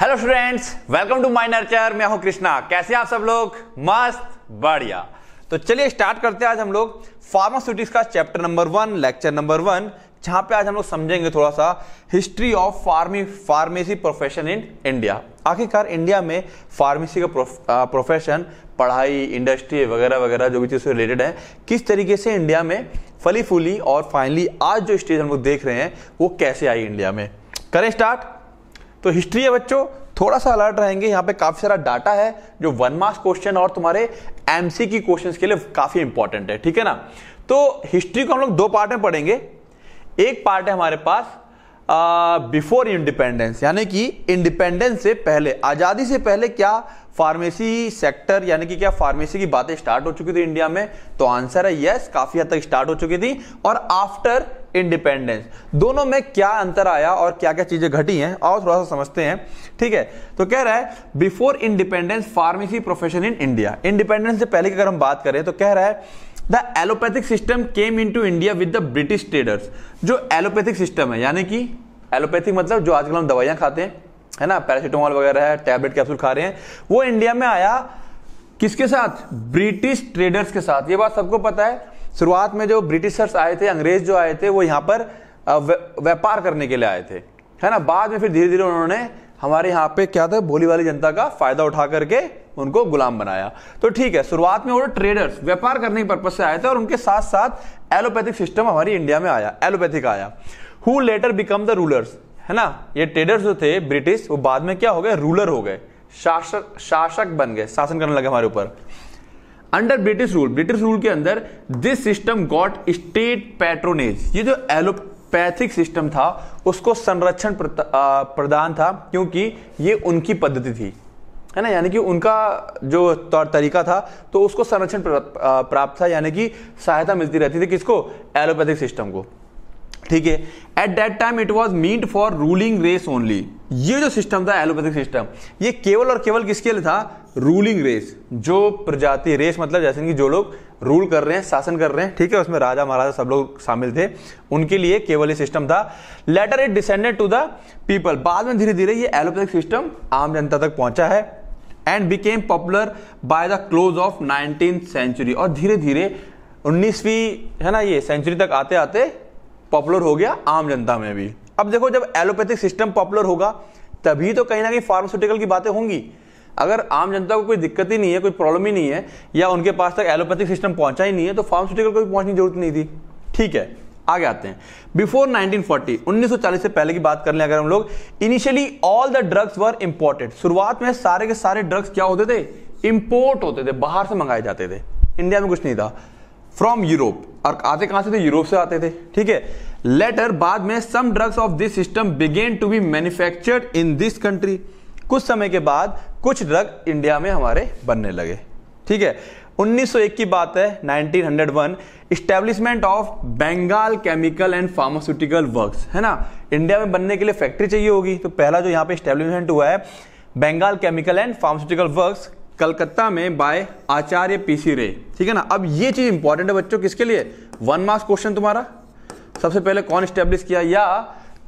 Hello students welcome to my nurture मैं हूं कृष्णा कैसे आप सब लोग मस्त बढ़िया तो चलिए स्टार्ट करते हैं आज हम लोग फार्मास्यूटिक्स का chapter number one lecture number one जहां पे आज हम लोग समझेंगे थोड़ा सा history of pharma pharmacy profession in India आखिरकार इंडिया में फार्मेसी का प्रोफेशन पढ़ाई इंडस्ट्री वगैरह वगैरह जो भी चीज़ से रिलेटेड है किस तरीके से इंडिया में फली फूली और फाइनली आज जो स्टेज हम लोग देख रहे हैं वो कैसे आई इंडिया में करें स्टार्ट तो हिस्ट्री है बच्चों थोड़ा सा अलर्ट रहेंगे यहाँ पे काफी सारा डाटा है जो वन मार्क्स क्वेश्चन और तुम्हारे एमसी की क्वेश्चन के लिए काफी इंपॉर्टेंट है ठीक है ना तो हिस्ट्री को हम लोग दो पार्ट में पढ़ेंगे एक पार्ट है हमारे पास बिफोर इंडिपेंडेंस यानी कि इंडिपेंडेंस से पहले आज़ादी से पहले क्या फार्मेसी सेक्टर यानी कि क्या फार्मेसी की बातें स्टार्ट हो चुकी थी इंडिया में तो आंसर है यस काफ़ी हद तक स्टार्ट हो चुकी थी और आफ्टर इंडिपेंडेंस दोनों में क्या अंतर आया और क्या क्या चीजें घटी हैं और थोड़ा सा समझते हैं ठीक है तो कह रहा है before independence pharmacy profession in India independence से पहले की अगर हम बात करें तो कह रहा है the allopathic system came into India with the British traders जो एलोपैथिक सिस्टम है यानी कि एलोपैथिक मतलब जो आजकल हम दवाइयां खाते हैं है ना पैरासीटामोल वगैरह है टैबलेट कैप्सूल खा रहे हैं वो इंडिया में आया किसके साथ ब्रिटिश ट्रेडर्स के साथ ये बात सबको पता है शुरुआत में जो ब्रिटिशर्स आए थे अंग्रेज जो आए थे वो यहाँ पर व्यापार करने के लिए आए थे है ना बाद में फिर धीरे धीरे उन्होंने हमारे यहाँ पे क्या था बोली वाली जनता का फायदा उठा करके उनको गुलाम बनाया तो ठीक है शुरुआत में वो ट्रेडर्स व्यापार करने के पर्पज से आए थे और उनके साथ साथ एलोपैथिक सिस्टम हमारी इंडिया में आया एलोपैथिक आया who later become the rulers है ना ये ट्रेडर्स जो थे ब्रिटिश वो बाद में क्या हो गए रूलर हो गए शासक शासक बन गए शासन करने लगे हमारे ऊपर under British rule British rule के अंदर this system got state patronage ये जो एलोपैथिक सिस्टम था उसको संरक्षण प्रदान था क्योंकि ये उनकी पद्धति थी है ना यानी कि उनका जो तौर तरीका था तो उसको संरक्षण प्राप्त था यानी कि सहायता मिलती रहती थी किसको एलोपैथिक सिस्टम को ठीक है at that time it was meant for ruling race only ये जो सिस्टम था एलोपैथिक सिस्टम ये केवल और केवल किसके लिए था रूलिंग रेस जो प्रजाति रेस मतलब जैसे कि जो लोग रूल कर रहे हैं शासन कर रहे हैं ठीक है उसमें राजा महाराजा सब लोग शामिल थे उनके लिए केवल ये सिस्टम था later it descended to the people बाद में धीरे धीरे ये एलोपैथिक सिस्टम आम जनता तक पहुंचा है and became popular by the close of nineteen century और धीरे धीरे उन्नीसवीं है ना ये सेंचुरी तक आते आते पॉपुलर हो गया आम जनता में भी अब देखो जब एलोपैथिक सिस्टम पॉपुलर होगा तभी तो कहीं ना कहीं फार्मास्यूटिकल की बातें होंगी अगर आम जनता को कोई दिक्कत ही नहीं है कोई प्रॉब्लम ही नहीं है या उनके पास तक एलोपैथिक सिस्टम पहुंचा ही नहीं है तो फार्मास्यूटिकल को भी पहुंचने की जरूरत नहीं थी ठीक है आगे आते हैं बिफोर 1940 1940 से पहले की बात कर लें अगर हम लोग initially all the drugs were imported शुरुआत में सारे के सारे ड्रग्स क्या होते थे इंपोर्ट होते थे बाहर से मंगाए जाते थे इंडिया में कुछ नहीं था फ्रॉम यूरोप और आते कहां से थे यूरोप से आते थे ठीक है लेटर बाद में some drugs of this system began to be manufactured in this country कुछ समय के बाद कुछ ड्रग इंडिया में हमारे बनने लगे ठीक है 1901 की बात है 1901 establishment of Bengal chemical and pharmaceutical works है ना इंडिया में बनने के लिए फैक्ट्री चाहिए होगी तो पहला जो यहाँ पे इस्टेब्लिशमेंट हुआ है Bengal chemical and pharmaceutical works Calcutta में बाय आचार्य पीसी रे ठीक है ना अब ये चीज इंपॉर्टेंट है बच्चों किसके लिए वन मार्क्स क्वेश्चन तुम्हारा सबसे पहले कौन स्टेब्लिश किया या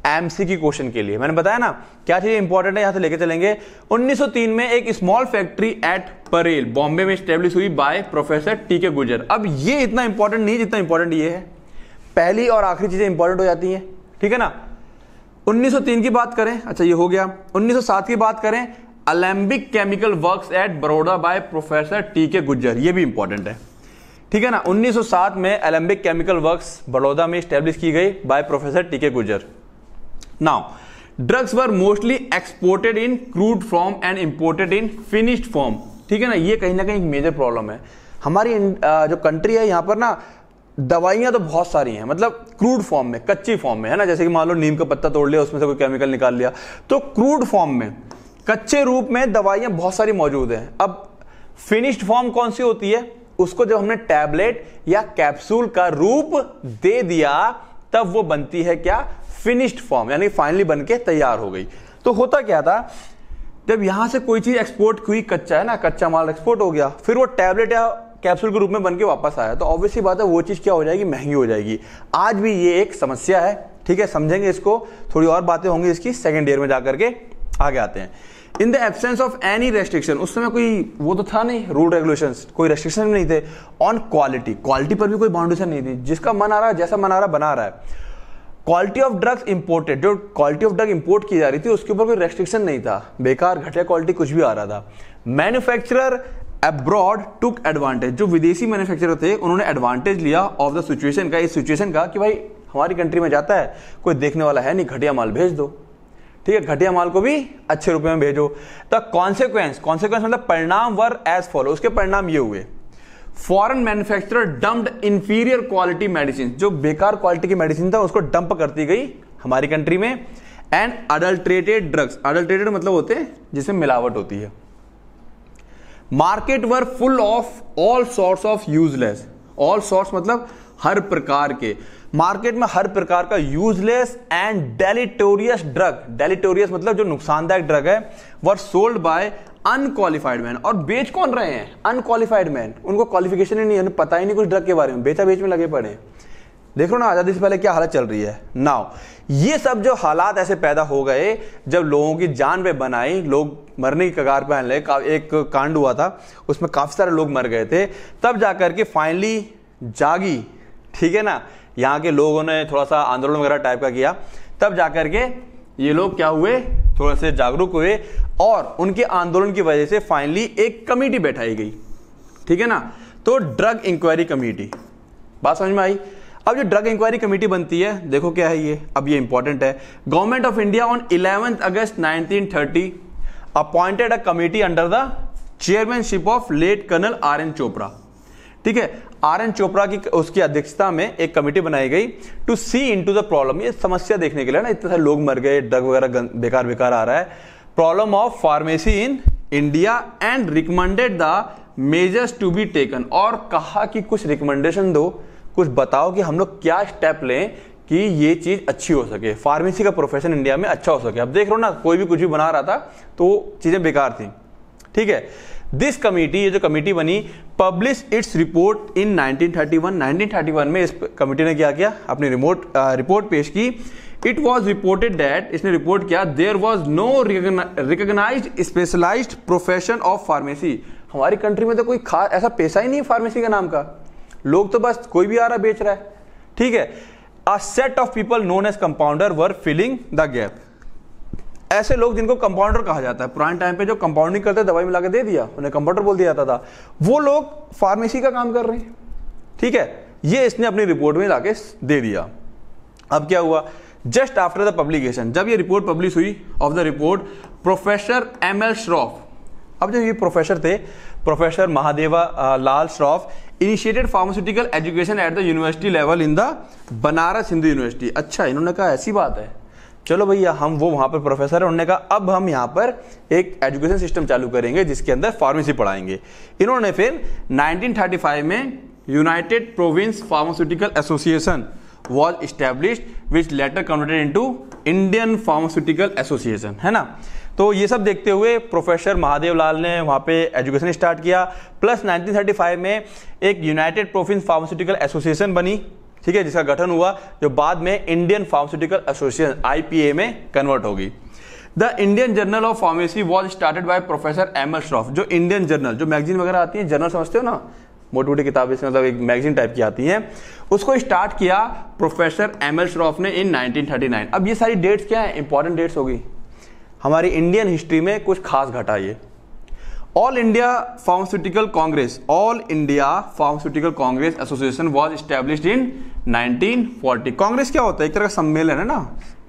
एमसीक्यू क्वेश्चन के लिए मैंने बताया ना क्या चीज इंपॉर्टेंट है यहां से लेके चलेंगे 1903 में एक small factory at Parel Bombay में स्टेब्लिश हुई बाय प्रोफेसर टी के गुजर अब ये इतना इंपॉर्टेंट नहीं जितना इंपॉर्टेंट ये है पहली और आखिरी चीजें इंपॉर्टेंट हो जाती हैं ठीक है ना 1903 की बात करें अच्छा ये हो गया 1907 की बात करें Alembic chemical works at Baroda by professor T K Gujar ये भी इंपॉर्टेंट है ठीक है ना 1907 में अलेम्बिक केमिकल वर्क्स बड़ौदा में स्टेब्लिश की गई bye professor T K Gujjar now drugs were mostly exported in crude form and imported in finished form ठीक है ना ये कहीं ना कहीं एक मेजर प्रॉब्लम है हमारी जो कंट्री है यहाँ पर ना दवाइयाँ तो बहुत सारी हैं मतलब क्रूड फॉर्म में कच्ची फॉर्म में है ना जैसे कि मान लो नीम का पत्ता तोड़ लिया उसमें से कोई केमिकल निकाल लिया तो क्रूड फॉर्म में कच्चे रूप में दवाइयाँ बहुत सारी मौजूद हैं अब फिनिश्ड फॉर्म कौन सी होती है उसको जब हमने टैबलेट या कैप्सूल का रूप दे दिया तब वो बनती है क्या फिनिश्ड फॉर्म यानी फाइनली बन के तैयार हो गई तो होता क्या था जब यहां से कोई चीज़ एक्सपोर्ट हुई कच्चा है ना कच्चा माल एक्सपोर्ट हो गया फिर वो टैबलेट या कैप्सूल के रूप में बन के वापस आया तो ऑब्वियसली बात है वो चीज़ क्या हो जाएगी महंगी हो जाएगी आज भी ये एक समस्या है ठीक है समझेंगे इसको थोड़ी और बातें होंगी इसकी सेकेंड ईयर में जाकर के आगे आते हैं in the absence of any restriction उस समय कोई वो तो था नहीं रूल रेगुलेशन कोई रेस्ट्रिक्शन नहीं थे ऑन क्वालिटी क्वालिटी पर भी कोई बाउंडेशन नहीं थी जिसका मन आ रहा है जैसा मन आ रहा बना रहा है क्वालिटी ऑफ ड्रग्स इंपोर्टेड जो क्वालिटी ऑफ ड्रग इंपोर्ट की जा रही थी उसके ऊपर कोई रेस्ट्रिक्शन नहीं था बेकार घटिया क्वालिटी कुछ भी आ रहा था मैन्युफैक्चरर अब्रॉड टुक एडवांटेज जो विदेशी मैन्युफैक्चरर थे उन्होंने एडवांटेज लिया ऑफ द सिचुएशन का इस सिचुएशन का कि भाई हमारी कंट्री में जाता है कोई देखने वाला है नहीं घटिया माल भेज दो ठीक है घटिया माल को भी अच्छे रुपए में भेजो द कॉन्सिक्वेंस कॉन्सिक्वेंस मतलब परिणाम वर एज फॉलो उसके परिणाम ये हुए foreign manufacturer dumped inferior quality medicine जो बेकार क्वालिटी की मेडिसिन था उसको डंप करती गई हमारी कंट्री में एंड अडल्ट्रेटेड ड्रग्स अडल्ट्रेटेड मतलब होते हैं जिसमें मिलावट होती है market were full of all sorts of useless all sorts मतलब हर प्रकार के मार्केट में हर प्रकार का useless and deleterious drug deleterious मतलब जो नुकसानदायक ड्रग है were sold by unqualified man और बेच कौन रहे हैं अनक्वालिफाइड मैन उनको क्वालिफिकेशन ही नहीं उन्हें पता ही नहीं कुछ ड्रग के बारे में बेचा बेच में लगे पड़े देख लो ना आज़ादी से पहले क्या हालत चल रही है नाव ये सब जो हालात ऐसे पैदा हो गए जब लोगों की जान पे बनाई लोग मरने की कगार पहन ले का, एक कांड हुआ था उसमें काफ़ी सारे लोग मर गए थे तब जाकर के फाइनली जागी ठीक है ना यहाँ के लोगों ने थोड़ा सा आंदोलन वगैरह टाइप का किया तब जाकर के ये लोग क्या हुए थोड़ा से जागरूक हुए और उनके आंदोलन की वजह से फाइनली एक कमेटी बैठाई गई ठीक है ना तो ड्रग इंक्वायरी कमेटी बात समझ में आई अब जो ड्रग इंक्वायरी कमेटी बनती है देखो क्या है ये अब ये इंपॉर्टेंट है government of India on eleventh August 1930 appointed a committee under the chairmanship of late colonel R N Chopra ठीक है आर एन चोपड़ा की उसकी अध्यक्षता में एक कमेटी बनाई गई to see into the problem ये समस्या देखने के लिए ना इतने सारे लोग मर गए ड्रग वगैरह बेकार बेकार आ रहा है problem of pharmacy in India and recommended the measures to be taken और कहा कि कुछ रिकमेंडेशन दो कुछ बताओ कि हम लोग क्या स्टेप लें कि ये चीज़ अच्छी हो सके फार्मेसी का प्रोफेशन इंडिया में अच्छा हो सके अब देख रहे हो ना कोई भी कुछ भी बना रहा था तो चीज़ें बेकार थी ठीक है दिस कमेटी ये जो कमेटी बनी पब्लिश इट्स रिपोर्ट इन 1931 1931 में इस कमेटी ने क्या किया अपनी रिमोट रिपोर्ट पेश की इट वॉज रिपोर्टेड दैट इसने रिपोर्ट किया there was no recognise specialise profession of pharmacy हमारी कंट्री में तो कोई खास ऐसा पेशा ही नहीं फार्मेसी का नाम का लोग तो बस कोई भी आ रहा बेच रहा है ठीक है a set of people known as compounder were filling the gap ऐसे लोग जिनको कंपाउंडर कहा जाता है पुराने टाइम पे जो कंपाउंडिंग करते दवाई मिला के दे दिया उन्हें कंपाउंडर बोल दिया जाता था वो लोग फार्मेसी का काम कर रहे हैं ठीक है ये इसने अपनी रिपोर्ट में लाके दे दिया अब क्या हुआ जस्ट आफ्टर द पब्लिकेशन जब ये रिपोर्ट पब्लिश हुई of the report professor M L Shroff अब जो ये प्रोफेसर थे professor Mahadeva Lal Shroff initiated pharmaceutical education at the university level in the Banaras Hindu University अच्छा इन्होंने कहा ऐसी बात है चलो भैया हम वो वहाँ पर प्रोफेसर हैं उन्होंने कहा अब हम यहाँ पर एक एजुकेशन सिस्टम चालू करेंगे जिसके अंदर फार्मेसी पढ़ाएंगे इन्होंने फिर 1935 में United Province pharmaceutical association was establish which later converted into Indian pharmaceutical association है ना तो ये सब देखते हुए प्रोफेसर महादेव लाल ने वहाँ पे एजुकेशन स्टार्ट किया प्लस 1935 में एक यूनाइटेड प्रोविंस फार्मास्यूटिकल एसोसिएशन बनी ठीक है जिसका गठन हुआ जो बाद में इंडियन फार्मास्यूटिकल एसोसिएशन आईपीए में कन्वर्ट होगी the Indian journal of pharmacy was started by professor M S Shroff जो इंडियन जर्नल जो मैगजीन वगैरह आती है जर्नल समझते हो ना मोटी मोटी किताबें मतलब एक मैगजीन टाइप की आती हैं उसको स्टार्ट किया प्रोफेसर एम एल श्रॉफ ने इन 1939 अब ये सारी डेट्स क्या है इंपॉर्टेंट डेट्स होगी हमारी इंडियन हिस्ट्री में कुछ खास घटा ये all India pharmaceutical congress all India pharmaceutical congress association was establish in 1940. Congress क्या होता है एक तरह का सम्मेलन है ना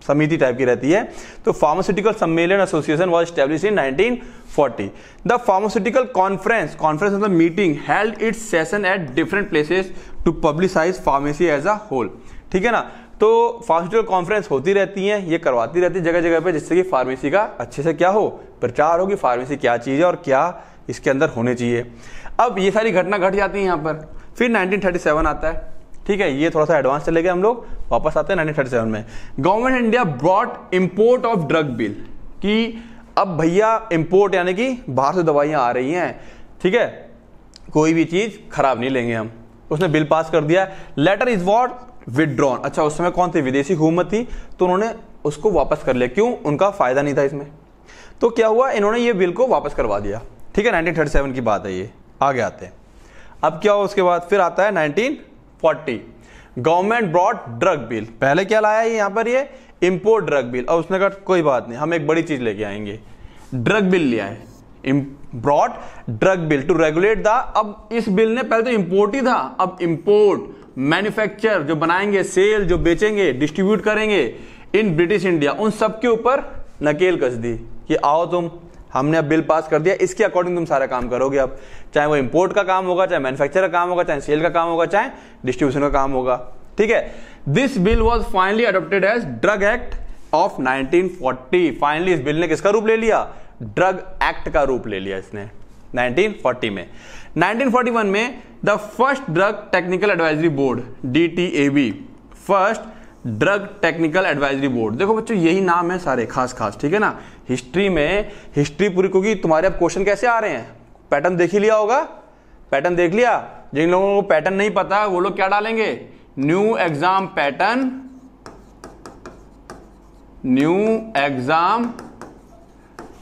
समिति टाइप की रहती है तो फार्मास्यूटिकल सम्मेलन association was establish in 1940 the pharmaceutical conference conference मतलब meeting held its session at different places to publicise pharmacy as a whole ठीक है ना तो फार्मास्यूटिकल कॉन्फ्रेंस होती रहती है ये करवाती रहती है जगह जगह पे जिससे कि फार्मेसी का अच्छे से क्या हो प्रचार हो कि फार्मेसी क्या चीज़ है और क्या इसके अंदर होने चाहिए अब ये सारी घटना घट जाती है यहाँ पर फिर 1937 आता है ठीक है ये थोड़ा सा एडवांस चले गए हम लोग वापस आते हैं नाइनटीन में government India brought import of drug bill कि अब भैया इम्पोर्ट यानी कि बाहर से दवाइयाँ आ रही हैं ठीक है कोई भी चीज़ खराब नहीं लेंगे हम उसने बिल पास कर दिया लेटर इज वॉट विदड्रॉन अच्छा उस समय कौन थी विदेशी हुकूमत थी तो उन्होंने उसको वापस कर लिया क्यों उनका फायदा नहीं था इसमें तो क्या हुआ इन्होंने ये बिल को वापस करवा दिया ठीक है 1937 की बात है ये आगे आते हैं अब क्या हुआ उसके बाद फिर आता है 1940 गवर्नमेंट ब्रॉड ड्रग बिल पहले क्या लाया यहां पर ये इम्पोर्ट ड्रग बिल और उसने कहा कोई बात नहीं हम एक बड़ी चीज़ लेके आएंगे ड्रग बिल लिया है brought drug bill to regulate the अब इस बिल ने पहले तो इंपोर्ट ही था अब इंपोर्ट मैन्युफैक्चर जो बनाएंगे सेल जो बेचेंगे डिस्ट्रीब्यूट करेंगे इन ब्रिटिश इंडिया उन सब के ऊपर नकेल कस दी कि आओ तुम हमने अब बिल पास कर दिया इसके अकॉर्डिंग तुम सारा काम करोगे अब चाहे वो इम्पोर्ट का काम होगा चाहे मैन्युफैक्चर का काम होगा चाहे सेल का काम होगा चाहे डिस्ट्रीब्यूशन का काम होगा ठीक है this bill was finally adopted as drug act of 1940 finally इस बिल ने किसका रूप ले लिया ड्रग एक्ट का रूप ले लिया इसने 1940 में 1941 में the first drug technical advisory board D T A B first drug technical advisory board देखो बच्चों यही नाम है सारे खास खास ठीक है ना हिस्ट्री में हिस्ट्री पूरी क्योंकि तुम्हारे अब क्वेश्चन कैसे आ रहे हैं पैटर्न देख ही लिया होगा पैटर्न देख लिया जिन लोगों को पैटर्न नहीं पता वो लोग क्या डालेंगे new exam pattern new exam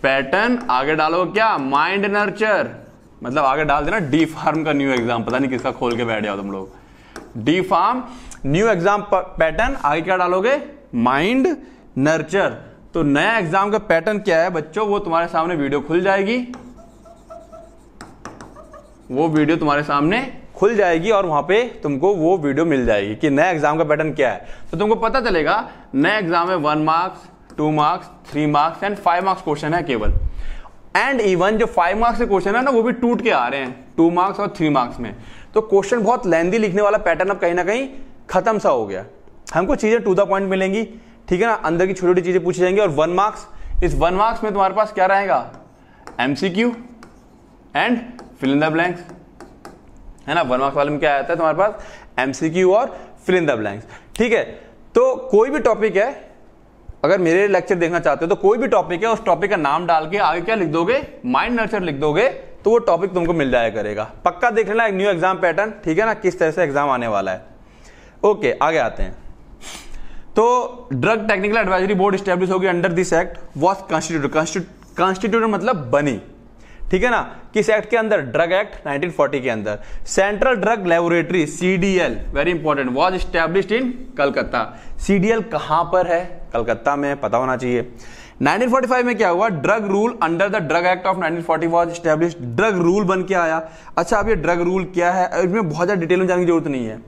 pattern आगे डालो क्या माइंड नर्चर मतलब आगे डाल देना डी फार्म का न्यू एग्जाम पता नहीं किसका खोल के बैठ जाओ तुम लोग D pharm new exam pattern आगे क्या डालोगे माइंड नर्चर तो नया एग्जाम का पैटर्न क्या है बच्चों वो तुम्हारे सामने वीडियो खुल जाएगी वो वीडियो तुम्हारे सामने खुल जाएगी और वहां पे तुमको वो वीडियो मिल जाएगी कि नया एग्जाम का पैटर्न क्या है तो तुमको पता चलेगा नया एग्जाम में one marks two marks three marks and five marks question है केवल एंड इवन जो फाइव मार्क्स के क्वेश्चन है ना वो भी टूट के आ रहे हैं टू मार्क्स और थ्री मार्क्स में तो क्वेश्चन बहुत लेंदी लिखने वाला पैटर्न अब कहीं ना कहीं खत्म सा हो गया हमको चीज़ें टू द पॉइंट मिलेंगी ठीक है ना अंदर की छोटी छोटी चीज़ें पूछी जाएंगी और वन मार्क्स इस वन मार्क्स में तुम्हारे पास क्या रहेगा MCQ and fill in the blanks है ना वन मार्क्स वाले में क्या आता है तुम्हारे पास एमसीक्यू और फिल इन द ब्लैंक्स ठीक है तो कोई भी टॉपिक है अगर मेरे लेक्चर देखना चाहते हो तो कोई भी टॉपिक है उस टॉपिक का नाम डाल के आगे क्या लिख दोगे माइंड नर्चर लिख दोगे तो वो टॉपिक तुमको मिल जाया करेगा पक्का देख लेना एक न्यू एग्जाम पैटर्न ठीक है ना किस तरह से एग्जाम आने वाला है ओके आगे आते हैं तो drug technical advisory board establish होगी under this act was constitute constitute मतलब बनी ठीक है ना किस एक्ट के अंदर ड्रग एक्ट 1940 के अंदर central drug laboratory CDL very important was establish in Calcutta CDL कहां पर है कलकत्ता में पता होना चाहिए 1945 में क्या हुआ drug rule under the drug act of 1940 was establish drug rule बन के आया अच्छा अब ये ड्रग रूल क्या है इसमें बहुत ज्यादा डिटेल में जाने की जरूरत नहीं है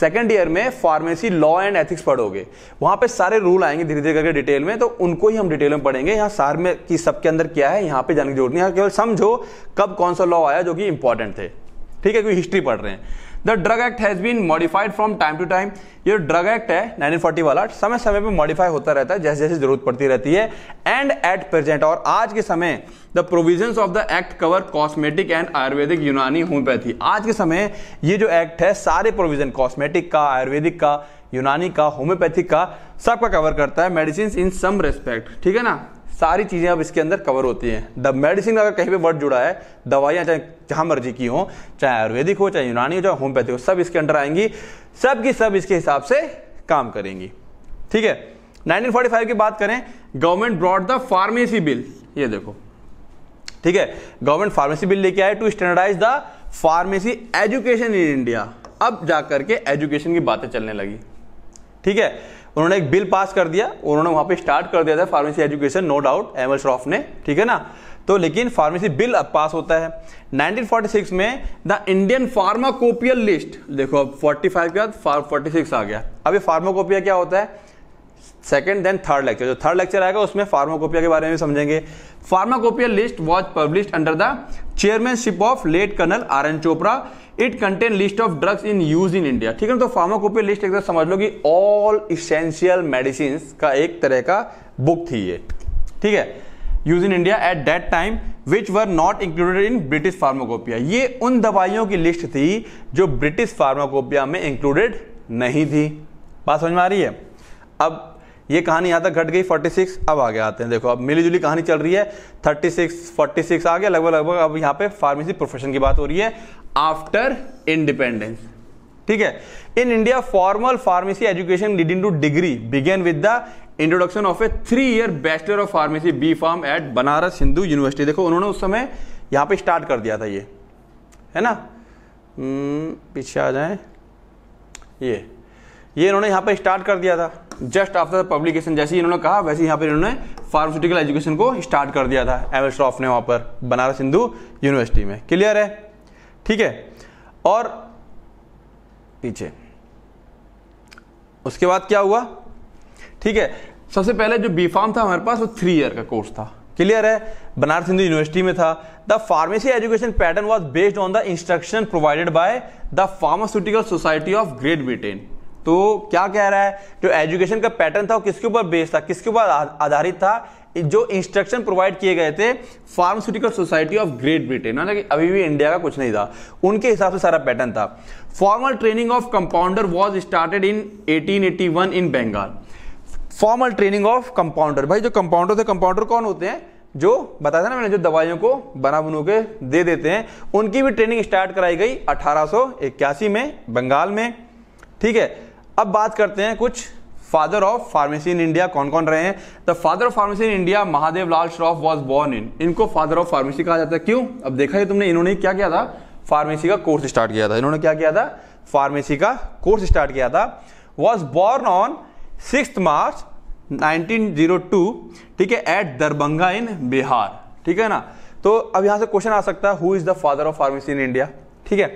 सेकेंड ईयर में फार्मेसी लॉ एंड एथिक्स पढ़ोगे वहां पे सारे रूल आएंगे धीरे धीरे करके डिटेल में तो उनको ही हम डिटेल में पढ़ेंगे यहाँ सार में कि सबके अंदर क्या है यहाँ पे जाने की जरूरत नहीं है केवल समझो कब कौन सा लॉ आया जो कि इंपॉर्टेंट थे ठीक है क्योंकि हिस्ट्री पढ़ रहे हैं the drug act has been modified from time to time ये ड्रग एक्ट है 1940 वाला समय समय पर मॉडिफाई होता रहता है जैसे जैसे जरूरत पड़ती रहती है एंड एट प्रेजेंट और आज के समय the provision of the act cover cosmetic and Ayurvedic Unani homeopathy आज के समय ये जो एक्ट है सारे प्रोविजन कॉस्मेटिक का आयुर्वेदिक का यूनानी का होम्योपैथिक का सबका कवर करता है मेडिसिन इन सम रेस्पेक्ट ठीक है ना सारी चीज़ें अब इसके अंदर कवर होती हैं द मेडिसिन अगर कहीं पे वर्ड जुड़ा है दवाइयां चाहे जहां मर्जी की हो चाहे आयुर्वेदिक हो चाहे यूनानी हो चाहे होम्योपैथिक हो सब इसके अंदर आएंगी सब की सब इसके हिसाब से काम करेंगी ठीक है 1945 की बात करें government brought the pharmacy bill ये देखो ठीक है गवर्नमेंट फार्मेसी बिल लेके आए to standardize the pharmacy education in India अब जाकर के एजुकेशन की बातें चलने लगी ठीक है उन्होंने एक बिल पास कर दिया उन्होंने वहाँ पे स्टार्ट कर दिया था pharmacy education no doubt M L Shroff ने ठीक है ना तो लेकिन फार्मेसी बिल अब पास होता है 1946 में द इंडियन फार्माकोपियल लिस्ट देखो अब 45 के बाद 46 आ गया अब ये फार्माकोपिया क्या होता है सेकेंड देन थर्ड लेक्चर जो थर्ड लेक्चर आएगा उसमें फार्माकोपिया के बारे में समझेंगे pharmacopoeia list was publish under the chairmanship of late colonel R N Chopra it contain list of drugs in use in India ठीक है तो फार्माकोपिया लिस्ट एक तरह समझ लो कि ऑल इसेंशियल मेडिसिन का एक तरह का बुक थी ये ठीक है use in India at that time which were not included in British pharmacopoeia ये उन दवाइयों की लिस्ट थी जो ब्रिटिश फार्माकोपिया में इंक्लूडेड नहीं थी बात समझ में आ रही है अब ये कहानी यहाँ तक घट गई 46 अब आगे आते हैं देखो अब मिली जुली कहानी चल रही है 36 46 आ गया लगभग लगभग अब यहाँ पे फार्मेसी प्रोफेशन की बात हो रही है आफ्टर इंडिपेंडेंस ठीक है in India formal pharmacy education leading to degree began with the introduction of a three year bachelor of pharmacy B pharm at Banaras Hindu university देखो उन्होंने उस समय यहाँ पे स्टार्ट कर दिया था ये है ना हम्म, पीछे आ जाए ये ये इन्होंने यहाँ पर स्टार्ट कर दिया था जस्ट आफ्टर पब्लिकेशन जैसे इन्होंने कहा वैसे यहाँ पर इन्होंने फार्मास्यूटिकल एजुकेशन को स्टार्ट कर दिया था एम श्रॉफ ने वहाँ पर बनारस हिंदू यूनिवर्सिटी में क्लियर है ठीक है और पीछे उसके बाद क्या हुआ ठीक है सबसे पहले जो बी फार्म था हमारे पास वो थ्री ईयर का कोर्स था क्लियर है बनारस हिंदू यूनिवर्सिटी में था the pharmacy education pattern was based on the instruction provided by the pharmaceutical society of Great Britain तो क्या कह रहा है जो एजुकेशन का पैटर्न था वो किसके ऊपर बेस्ड था किसके ऊपर आधारित था जो इंस्ट्रक्शन प्रोवाइड किए गए थे pharmaceutical society of Great Britain ना कि अभी भी इंडिया का कुछ नहीं था उनके हिसाब से सारा पैटर्न था formal training of compounder was started in 1881 in Bengal formal training of compounder भाई जो कंपाउंडर थे कंपाउंडर कौन होते हैं जो बताया था ना मैंने जो दवाइयों को बना बनो के दे देते हैं उनकी भी ट्रेनिंग स्टार्ट कराई गई अठारह में बंगाल में ठीक है अब बात करते हैं कुछ father of pharmacy in India कौन कौन रहे हैं the father of pharmacy in India Mahadev Lal Shroff was born in इनको फादर ऑफ फार्मेसी कहा जाता है क्यों अब देखा है तुमने इन्होंने क्या किया था फार्मेसी का कोर्स स्टार्ट किया था इन्होंने क्या किया था फार्मेसी का कोर्स स्टार्ट किया था was born on six March 1902 ठीक है एट दरभंगा इन बिहार ठीक है ना तो अब यहां से क्वेश्चन आ सकता है who is the father of pharmacy in India ठीक है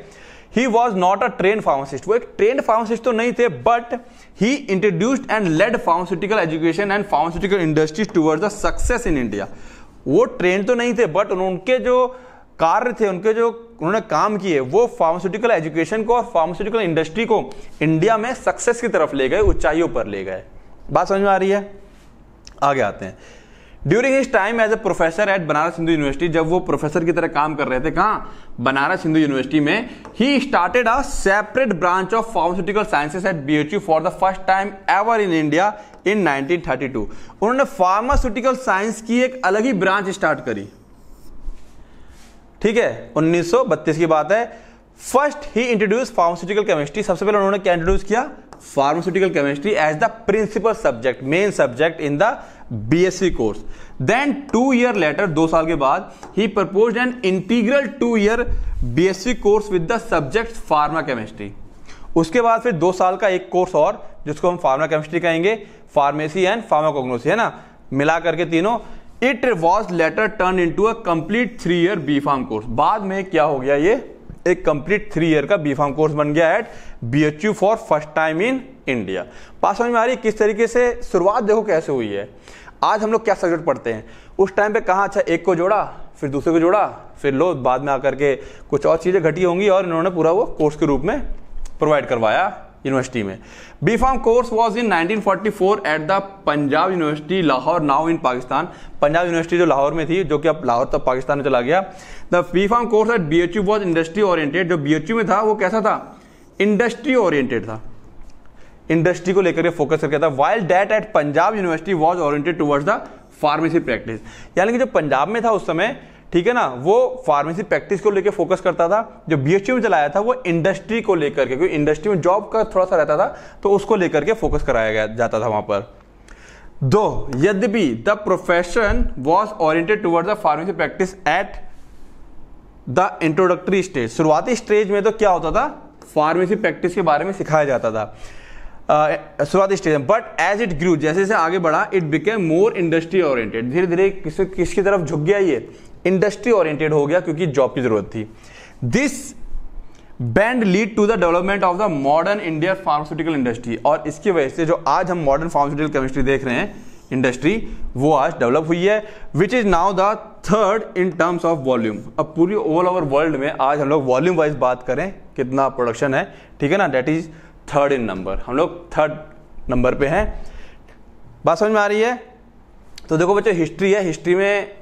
he was not a train pharmacist वो एक ट्रेन फार्मासिस्ट तो नहीं थे but he introduced and led pharmaceutical education and pharmaceutical industries towards the success in India वो train तो नहीं थे बट उनके जो कार्य थे उनके जो उन्होंने काम किए वो फार्मास्यूटिकल एजुकेशन को और फार्मास्यूटिकल इंडस्ट्री को इंडिया में सक्सेस की तरफ ले गए ऊंचाइयों पर ले गए बात समझ में आ रही है आगे आते हैं during his time as a professor at Banaras Hindu university जब वो प्रोफेसर की तरह काम कर रहे थे कहाँ बनारस हिंदू यूनिवर्सिटी में he started a separate branch of pharmaceutical sciences at BHU for the first time ever in India in 1932 उन्होंने फार्मास्यूटिकल साइंस की एक अलग ही ब्रांच स्टार्ट करी ठीक है बत्तीस की बात है first he introduce pharmaceutical chemistry सबसे पहले उन्होंने क्या इंट्रोड्यूस किया pharmaceutical chemistry as the principal subject main subject in the BSc course then two year later दो साल के बाद he propose an integral two year BSc course with the subject pharma chemistry उसके बाद फिर दो साल का एक कोर्स और जिसको हम फार्मा केमिस्ट्री कहेंगे फार्मेसी एंड फार्माकोग्नोसी है ना मिला करके तीनों it was later turn in to a complete three year B Pharm course बाद में क्या हो गया ये एक कंप्लीट थ्री ईयर का बी फार्म कोर्स बन गया at B H U for first time in India पास समझ में आ रही किस तरीके से शुरुआत देखो कैसे हुई है आज हम लोग क्या सब्जेक्ट पढ़ते हैं उस टाइम पे कहा अच्छा एक को जोड़ा फिर दूसरे को जोड़ा फिर लो बाद में आकर के कुछ और चीज़ें घटी होंगी और इन्होंने पूरा वो कोर्स के रूप में प्रोवाइड करवाया यूनिवर्सिटी में B pharm course was in 1944 at the Punjab university Lahore now in Pakistan Punjab university जो लाहौर में थी जो कि अब लाहौर तक तो पाकिस्तान में चला गया the B pharm course at B H U was industry oriented जो बी एच यू में था वो कैसा था इंडस्ट्री ओरिएंटेड था इंडस्ट्री को लेकर फोकस करके था while that at Punjab university was oriented towards the pharmacy practice यानी कि जो पंजाब में था उस समय ठीक है ना वो फार्मेसी प्रैक्टिस को लेकर फोकस करता था जो बी में चलाया था वो इंडस्ट्री को लेकर के क्योंकि इंडस्ट्री में जॉब का थोड़ा सा रहता था तो उसको लेकर के फोकस कराया गया जाता था वहां पर दो यद्यपि the profession was oriented towards the pharmacy practice at the introductory stage शुरुआती स्टेज में तो क्या होता था फार्मेसी प्रैक्टिस के बारे में सिखाया जाता था में बट एज इट ग्रू जैसे जैसे आगे बढ़ा it became more industry oriented धीरे धीरे किस किसकी तरफ झुक गया ये इंडस्ट्री ओरिएंटेड हो गया क्योंकि जॉब की जरूरत थी this band lead to the development of the modern India pharmaceutical industry और इसकी वजह से जो आज हम मॉडर्न फार्मास्यूटिकल केमिस्ट्री देख रहे हैं इंडस्ट्री वो आज डेवलप हुई है which is now the third in terms of volume अब पूरी ऑल ओवर वर्ल्ड में आज हम लोग वॉल्यूम वाइज बात करें कितना प्रोडक्शन है ठीक है ना that is third in number हम लोग थर्ड नंबर पे हैं बात समझ में आ रही है तो देखो बच्चों हिस्ट्री है हिस्ट्री में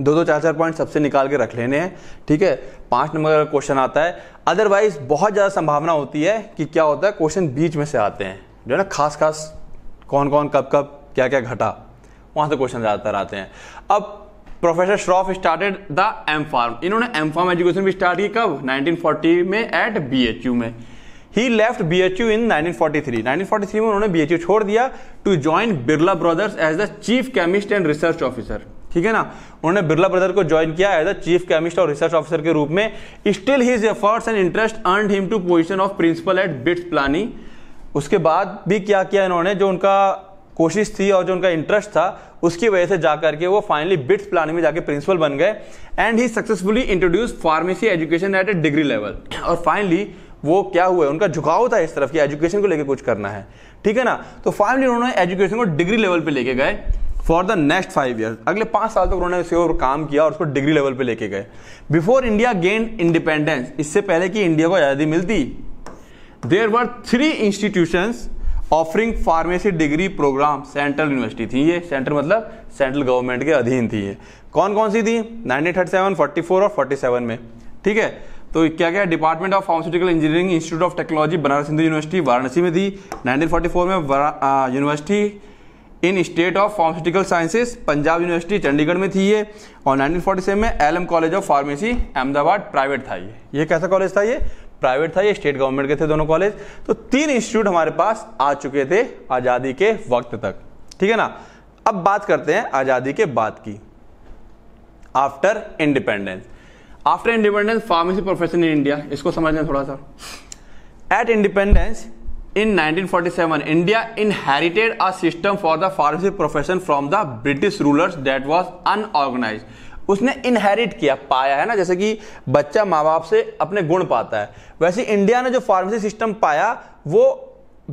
दो दो चार चार पॉइंट सबसे निकाल के रख लेने हैं ठीक है पांच नंबर का क्वेश्चन आता है अदरवाइज बहुत ज़्यादा संभावना होती है कि क्या होता है क्वेश्चन बीच में से आते हैं जो है ना खास खास कौन कौन कब कब क्या क्या घटा वहाँ से क्वेश्चन ज़्यादातर आते हैं अब professor Shroff started the M pharm इन्होंने एम फार्म एजुकेशन भी स्टार्ट की कब 1940 में एट बीएचयू में ही left B H U in nineteen forty three forty three में उन्होंने बी एच यू छोड़ दिया to join Birla brothers as the chief chemist and research officer ठीक है ना उन्होंने बिरला ब्रदर को ज्वाइन किया एज अ चीफ केमिस्ट और रिसर्च ऑफिसर के रूप में still his efforts and interest earn him to position of principal at BITS Pilani उसके बाद भी क्या किया इन्होंने जो उनका कोशिश थी और जो उनका इंटरेस्ट था उसकी वजह से जाकर के वो फाइनली बिट्स प्लान में जाके प्रिंसिपल बन गए and he successfully introduce pharmacy education at a degree level और फाइनली वो क्या हुआ है उनका झुकाव था इस तरफ कि एजुकेशन को लेके कुछ करना है ठीक है ना तो फाइनली उन्होंने एजुकेशन को डिग्री लेवल पे लेके गए for the next five year अगले पांच साल तक उन्होंने उसके ऊपर काम किया और उसको डिग्री लेवल पे लेके गए बिफोर इंडिया गेन इंडिपेंडेंस इससे पहले कि इंडिया को आज़ादी मिलती there were three institution offering pharmacy degree program central university थी ये सेंट्रल मतलब सेंट्रल गवर्नमेंट के अधीन थी ये कौन कौन सी थी nineteen thirty seven forty four और फोर्टी सेवन में ठीक है तो क्या क्या department of pharmaceutical engineering institute of technology Banaras Hindu university Varanasi में थी 1944 में university in state of pharmaceutical sciences Punjab university Chandigarh में थी ये और 1947 में L college of pharmacy Ahmedabad private था ये ये कैसा कॉलेज था ये प्राइवेट था ये स्टेट गवर्नमेंट के थे दोनों कॉलेज तो तीन इंस्टीट्यूट हमारे पास आ चुके थे आज़ादी के वक्त तक ठीक है ना अब बात करते हैं आज़ादी के बाद की after independence after independence pharmacy profession in India इसको समझ थोड़ा सा at independence in 1947 India inherited a system for the pharmacy profession from the British rulers that was unorganize उसने इनहेरिट किया पाया है ना जैसे कि बच्चा माँ बाप से अपने गुण पाता है वैसे इंडिया ने जो फार्मेसी सिस्टम पाया वो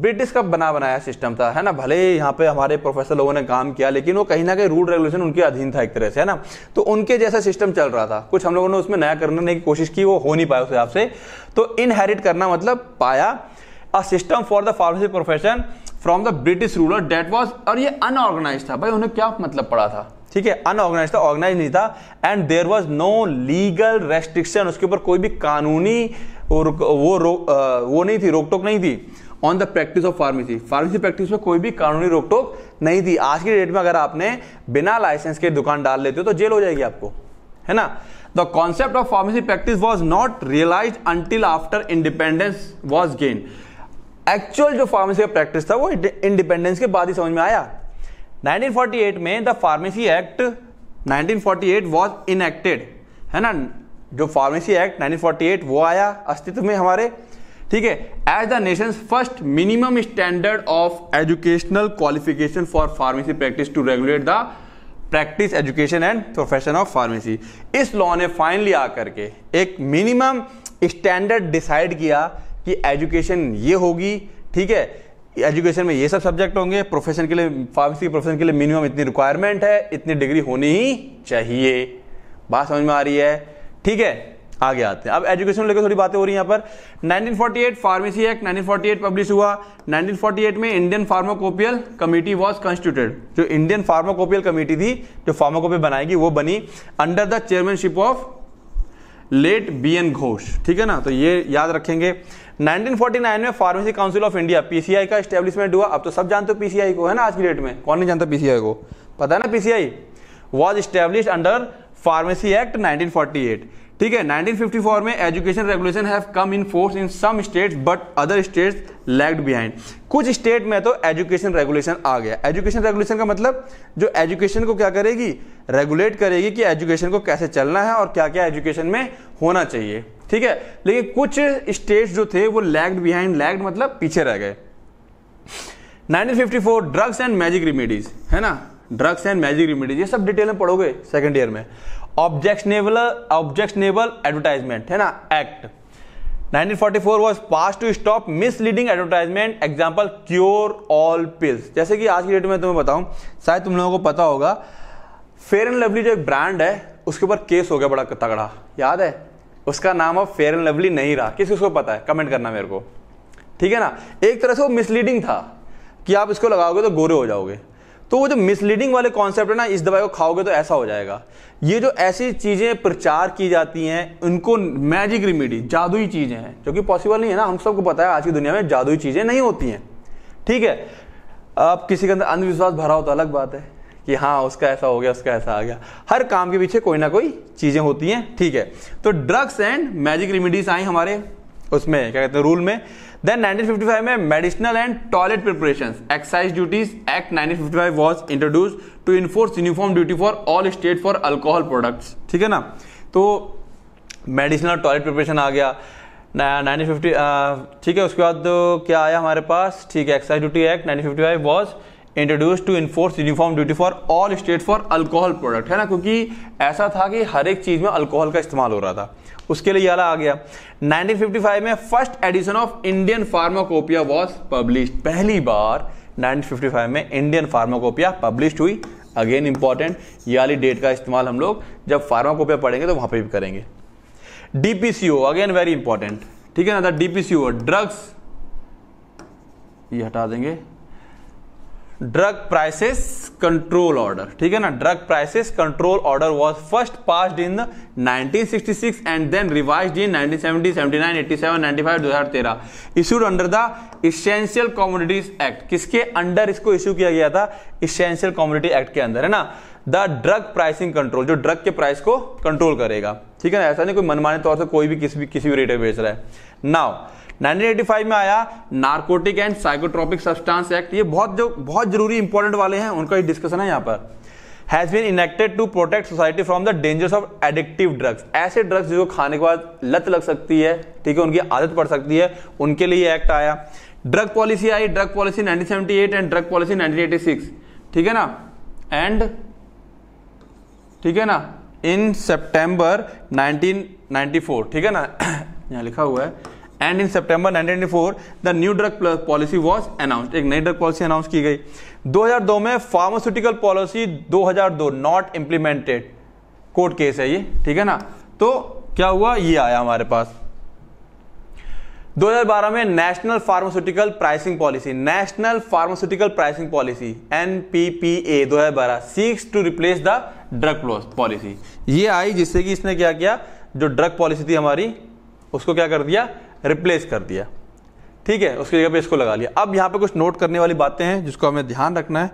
ब्रिटिश का बना बनाया सिस्टम था है ना भले यहाँ पे हमारे प्रोफेसर लोगों ने काम किया लेकिन वो कहीं ना कहीं रूल रेगुलेशन उनके अधीन था एक तरह से है ना तो उनके जैसा सिस्टम चल रहा था कुछ हम लोगों ने उसमें नया करने की कोशिश की वो हो नहीं पाया उस हिसाब से तो इनहेरिट करना मतलब पाया a system for the pharmacy profession from the British ruler that was और ये अनऑर्गेनाइज था भाई उन्हें क्या मतलब पड़ा था ठीक है अनऑर्गेनाइज था ऑर्गेनाइज नहीं था and there was no legal restriction उसके ऊपर कोई भी कानूनी वो रो, वो नहीं थी रोक टोक नहीं थी on the practice of pharmacy pharmacy practice में कोई भी कानूनी रोक टोक नहीं थी आज की डेट में अगर आपने बिना लाइसेंस के दुकान डाल लेते हो तो जेल हो जाएगी आपको है ना the concept of pharmacy practice was not realize until after independence was gain actual जो फार्मेसी का प्रैक्टिस था वो इंडिपेंडेंस के बाद ही समझ में आया 1948 में the pharmacy act 1948 was enacted है ना जो फार्मेसी एक्ट 1948 वो आया अस्तित्व में हमारे ठीक है as the nation first minimum standard of educational qualification for pharmacy practice to regulate the practice education and profession of pharmacy इस लॉ ने फाइनली आकर के एक मिनिमम स्टैंडर्ड डिसाइड किया कि एजुकेशन ये होगी ठीक है एजुकेशन में ये सब सब्जेक्ट होंगे प्रोफेशन के लिए फार्मेसी प्रोफेशन के लिए मिनिमम इतनी रिक्वायरमेंट है इतनी डिग्री होनी ही चाहिए बात समझ में आ रही है ठीक है आगे आते हैं अब एजुकेशन लेकर थोड़ी बातें हो रही हैं यहाँ पर 1948 फार्मेसी एक्ट 1948 पब्लिश हुआ 1948 में Indian pharmacopoeial committee was constituted जो इंडियन फार्माकोपियल कमेटी थी जो फार्माकोपी बनाएगी वो बनी under the chairmanship of late B N Ghosh ठीक है ना तो ये याद रखेंगे 1949 में pharmacy council of India PCI का स्टेब्लिशमेंट हुआ अब तो सब जानते हो पीसीआई को है ना आज की डेट में कौन नहीं जानता पीसीआई को पता है ना PCI was establish under pharmacy act 1948 ठीक है 1954 में education regulation have come in force in some states but other states lagged behind कुछ स्टेट में तो एजुकेशन रेगुलेशन आ गया एजुकेशन रेगुलेशन का मतलब जो एजुकेशन को क्या करेगी रेगुलेट करेगी कि एजुकेशन को कैसे चलना है और क्या क्या एजुकेशन में होना चाहिए ठीक है लेकिन कुछ स्टेट्स जो थे वो लैग्ड बिहाइंड लैग्ड मतलब पीछे रह गए 1954 ड्रग्स एंड मैजिक रिमेडीज है ना ड्रग्स एंड मैजिक रिमेडीज ये सब डिटेल में पढ़ोगे सेकेंड ईयर में ऑब्जेक्शनेबल ऑब्जेक्शनेबल एडवर्टाइजमेंट है ना act 1944 was pass to stop misleading advertisement example cure all pills जैसे कि आज की डेट में तुम्हें बताऊं शायद तुम लोगों को पता होगा फेयर एंड लवली जो एक ब्रांड है उसके ऊपर केस हो गया बड़ा तगड़ा याद है उसका नाम अब फेयर एंड लवली नहीं रहा किस उसको पता है कमेंट करना मेरे को ठीक है ना एक तरह से वो मिसलीडिंग था कि आप इसको लगाओगे तो गोरे हो जाओगे तो वो जो मिसलीडिंग वाले कॉन्सेप्ट है ना इस दवाई को खाओगे तो ऐसा हो जाएगा ये जो ऐसी चीज़ें प्रचार की जाती हैं उनको मैजिक रिमेडी जादुई चीज़ें हैं जो कि पॉसिबल नहीं है ना हम सबको पता है आज की दुनिया में जादुई चीज़ें नहीं होती हैं ठीक है अब किसी के अंदर अंधविश्वास भरा हो तो अलग बात है कि हाँ उसका ऐसा हो गया उसका ऐसा आ गया हर काम के पीछे कोई ना कोई चीज़ें होती हैं ठीक है तो ड्रग्स एंड मैजिक रिमेडीज आई हमारे उसमें क्या कहते हैं रूल में देन 1955 में medicinal and toilet preparation excise duties act 1955 was introduce to enforce uniform duty for all state for alcohol products ठीक है ना तो मेडिसिनल टॉयलेट प्रिपरेशन आ गया नाइनटीन फिफ्टी ठीक है उसके बाद क्या आया हमारे पास ठीक है excise duty act nineteen fifty five was introduce to enforce uniform duty for all state for alcohol product है ना क्योंकि ऐसा था कि हर एक चीज़ में अल्कोहल का इस्तेमाल हो रहा था उसके लिए आ गया 1955 में first edition of Indian pharmacopoeia was publish पहली बार 1955 में इंडियन फार्माकोपिया पब्लिश हुई अगेन इंपॉर्टेंट ये वाली डेट का इस्तेमाल हम लोग जब फार्माकोपिया पढ़ेंगे तो वहां पर भी करेंगे डीपीसीओ अगेन वेरी इंपॉर्टेंट ठीक है ना डी डीपीसीओ ड्रग्स ये हटा देंगे ड्रग प्राइसेस कंट्रोल ऑर्डर ठीक है ना drug prices control order was first passed in 1966 and then revise in 1970, 79, 87, 95, 2013 issued under the essential commodities act किसके अंडर इसको इश्यू किया गया था इसेंशियल कॉम्युनिटी एक्ट के अंदर है ना द ड्रग प्राइसिंग कंट्रोल जो ड्रग के प्राइस को कंट्रोल करेगा ठीक है ना ऐसा नहीं कोई मनमाने तौर से कोई भी किसी भी किसी भी रेट पर बेच रहा है नाउ 1985 में आया narcotic and psychotropic substance act ये बहुत जो बहुत जरूरी इंपॉर्टेंट वाले हैं उनका ही डिस्कशन है यहाँ पर has been enacted to protect society from the dangers of addictive drugs ऐसे ड्रग्स जिसको खाने के बाद लत लग सकती है ठीक है उनकी आदत पड़ सकती है उनके लिए एक्ट आया ड्रग पॉलिसी आई drug policy 1978 and drug policy 1986 ठीक है ना एंड ठीक है ना इन सितंबर 1994 ठीक है ना यहां लिखा हुआ है and in September 1994 the new drug policy was announced एक नई ड्रग पॉलिसी अनाउंस की गई 2002 में pharmaceutical policy 2002 not implemented court case है ये ठीक है ना तो क्या हुआ ये आया हमारे पास 2012 में national pharmaceutical pricing policy national pharmaceutical pricing policy N P P A दो हजार बारह six to replace the drug policy ये आई जिससे कि इसने क्या किया जो ड्रग पॉलिसी थी हमारी उसको क्या कर दिया रिप्लेस कर दिया ठीक है उसकी जगह पे इसको लगा लिया अब यहाँ पे कुछ नोट करने वाली बातें हैं जिसको हमें ध्यान रखना है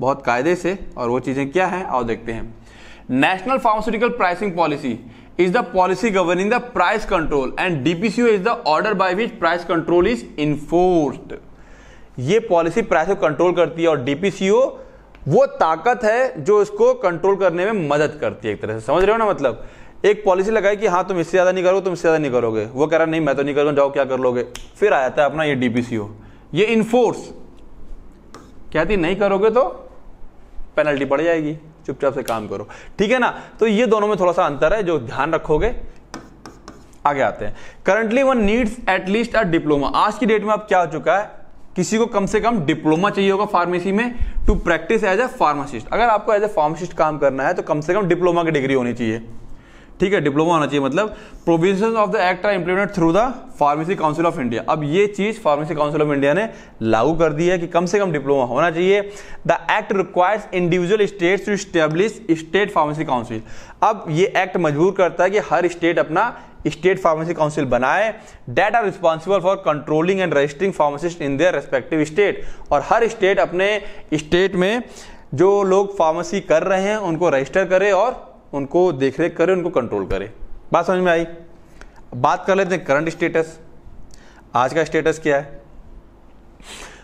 बहुत कायदे से और वो चीज़ें क्या हैं आओ देखते हैं national pharmaceutical pricing policy is the policy governing the price control and DPCO is the order by which price control is enforced ये पॉलिसी प्राइस को कंट्रोल करती है और डीपीसीओ वो ताकत है जो इसको कंट्रोल करने में मदद करती है एक तरह से समझ रहे हो ना मतलब एक पॉलिसी लगाई कि हाँ तुम इससे ज़्यादा नहीं करोगे तुम इससे ज़्यादा नहीं करोगे वो कह रहा नहीं मैं तो नहीं करूंगा जाओ क्या कर लोगे फिर आ जाता है अपना ये डीपीसीओ ये इनफोर्स कहती नहीं करोगे तो पेनल्टी पड़ जाएगी चुपचाप से काम करो ठीक है ना तो ये दोनों में थोड़ा सा अंतर है जो ध्यान रखोगे आगे आते हैं currently one needs at least a diploma आज की डेट में अब क्या हो चुका है किसी को कम से कम डिप्लोमा चाहिए होगा फार्मेसी में to practice as a pharmacist अगर आपको एज ए फार्मासिस्ट काम करना है तो कम से कम डिप्लोमा की डिग्री होनी चाहिए ठीक है डिप्लोमा होना चाहिए मतलब provision of the act are implement through the pharmacy council of India अब ये चीज फार्मेसी काउंसिल ऑफ इंडिया ने लागू कर दी है कि कम से कम डिप्लोमा होना चाहिए the act requires individual state to establish state pharmacy council अब ये एक्ट मजबूर करता है कि हर स्टेट अपना स्टेट फार्मेसी काउंसिल बनाए that are responsible for controlling and registering pharmacist in their respective state और हर स्टेट अपने स्टेट में जो लोग फार्मेसी कर रहे हैं उनको रजिस्टर करे और उनको देख रेख करे उनको कंट्रोल करे बात समझ में आई बात कर लेते हैं करंट स्टेटस आज का स्टेटस क्या है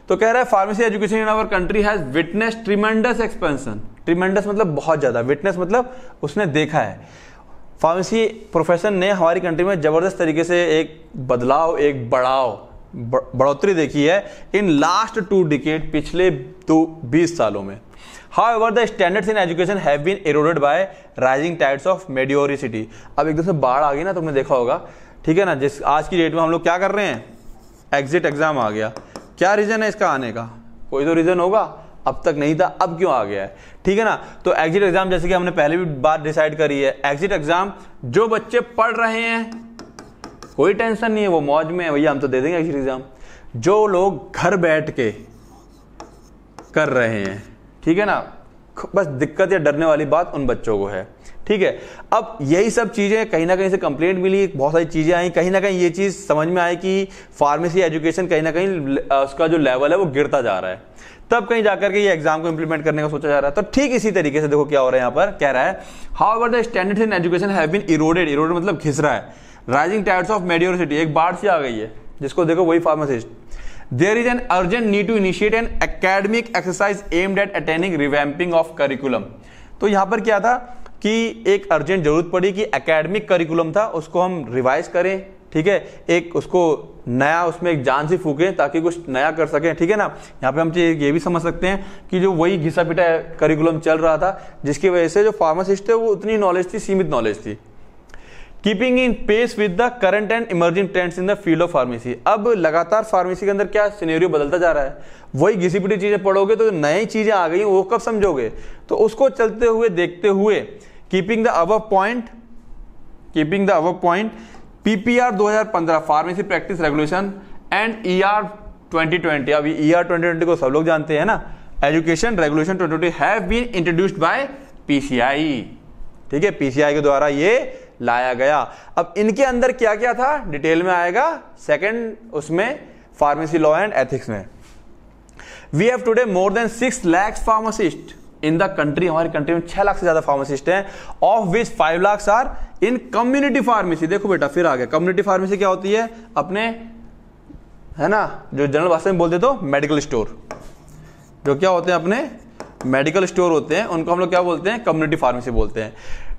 तो कह रहा है pharmacy education in our country has witness tremendous expansion tremendous मतलब बहुत ज़्यादा विटनेस मतलब उसने देखा है फार्मेसी प्रोफेशन ने हमारी कंट्री में ज़बरदस्त तरीके से एक बदलाव एक बढ़ाव बढ़ोतरी देखी है इन लास्ट टू डिकेट पिछले दो बीस सालों में ever the standards in education have been eroded by rising tides of mediocrity अब एक दूसरे बाढ़ आ गई ना तुमने देखा होगा ठीक है ना जिस आज की डेट में हम लोग क्या कर रहे हैं एग्जिट एग्जाम आ गया क्या रीज़न है इसका आने का कोई तो रीज़न होगा अब तक नहीं था अब क्यों आ गया है ठीक है ना तो एग्जिट एग्जाम जैसे कि हमने पहले भी बात डिसाइड करी है एग्जिट एग्जाम जो बच्चे पढ़ रहे हैं कोई टेंशन नहीं है वो मौज में है भैया हम तो दे देंगे एग्जिट एग्जाम जो लोग घर बैठ के कर रहे हैं ठीक है ना बस दिक्कत या डरने वाली बात उन बच्चों को है ठीक है अब यही सब चीज़ें कहीं ना कहीं से कंप्लेंट मिली बहुत सारी चीज़ें आई कहीं ना कहीं ये चीज़ समझ में आई कि फार्मेसी एजुकेशन कहीं ना कहीं उसका जो लेवल है वो गिरता जा रहा है तब कहीं जाकर के ये एग्जाम को इंप्लीमेंट करने का सोचा जा रहा है तो ठीक इसी तरीके से देखो क्या हो रहा है यहां पर कह रहा है however the standard in education have been eroded eroded मतलब घिस रहा है राइजिंग टायर्स ऑफ मेडियोरिसिटी एक बाढ़ सी आ गई है जिसको देखो वही pharmacist there is an urgent need to initiate an academic exercise aimed at attaining revamping of curriculum तो यहाँ पर क्या था कि एक अर्जेंट जरूरत पड़ी कि एकेडमिक करिकुलम था उसको हम रिवाइज करें ठीक है एक उसको नया उसमें एक जान सी फूकें ताकि कुछ नया कर सकें ठीक है ना यहाँ पे हम ये भी समझ सकते हैं कि जो वही घिसा पिटा करिकुलम चल रहा था जिसकी वजह से जो फार्मासिस्ट थे वो उतनी नॉलेज थी सीमित नॉलेज थी keeping in pace with the current and emerging trends in the field of pharmacy अब लगातार फार्मेसी के अंदर क्या सिनेरियो बदलता जा रहा है वही घिसी पिटी चीज़ें पढ़ोगे तो नई चीज़ें आ गई वो कब समझोगे तो उसको चलते हुए देखते हुए keeping the above point keeping the above point PPR 2015 pharmacy practice regulation and ER 2020 अब ईआर 2020 e को सब लोग जानते हैं ना education regulation 2020 have been introduced by PCI ठीक है पीसीआई के द्वारा ये लाया गया अब इनके अंदर क्या क्या था डिटेल में आएगा सेकेंड उसमें फार्मेसी लॉ एंड एथिक्स में we have today more than six lakhs pharmacist in the country हमारी कंट्री में छह लाख से ज्यादा फार्मासिस्ट हैं of which five lakh are in community pharmacy देखो बेटा फिर आ गया कम्युनिटी फार्मेसी क्या होती है अपने है ना जो जनरल भाषा में बोलते तो मेडिकल स्टोर जो क्या होते हैं अपने मेडिकल स्टोर होते हैं उनको हम लोग क्या बोलते हैं कम्युनिटी फार्मेसी बोलते हैं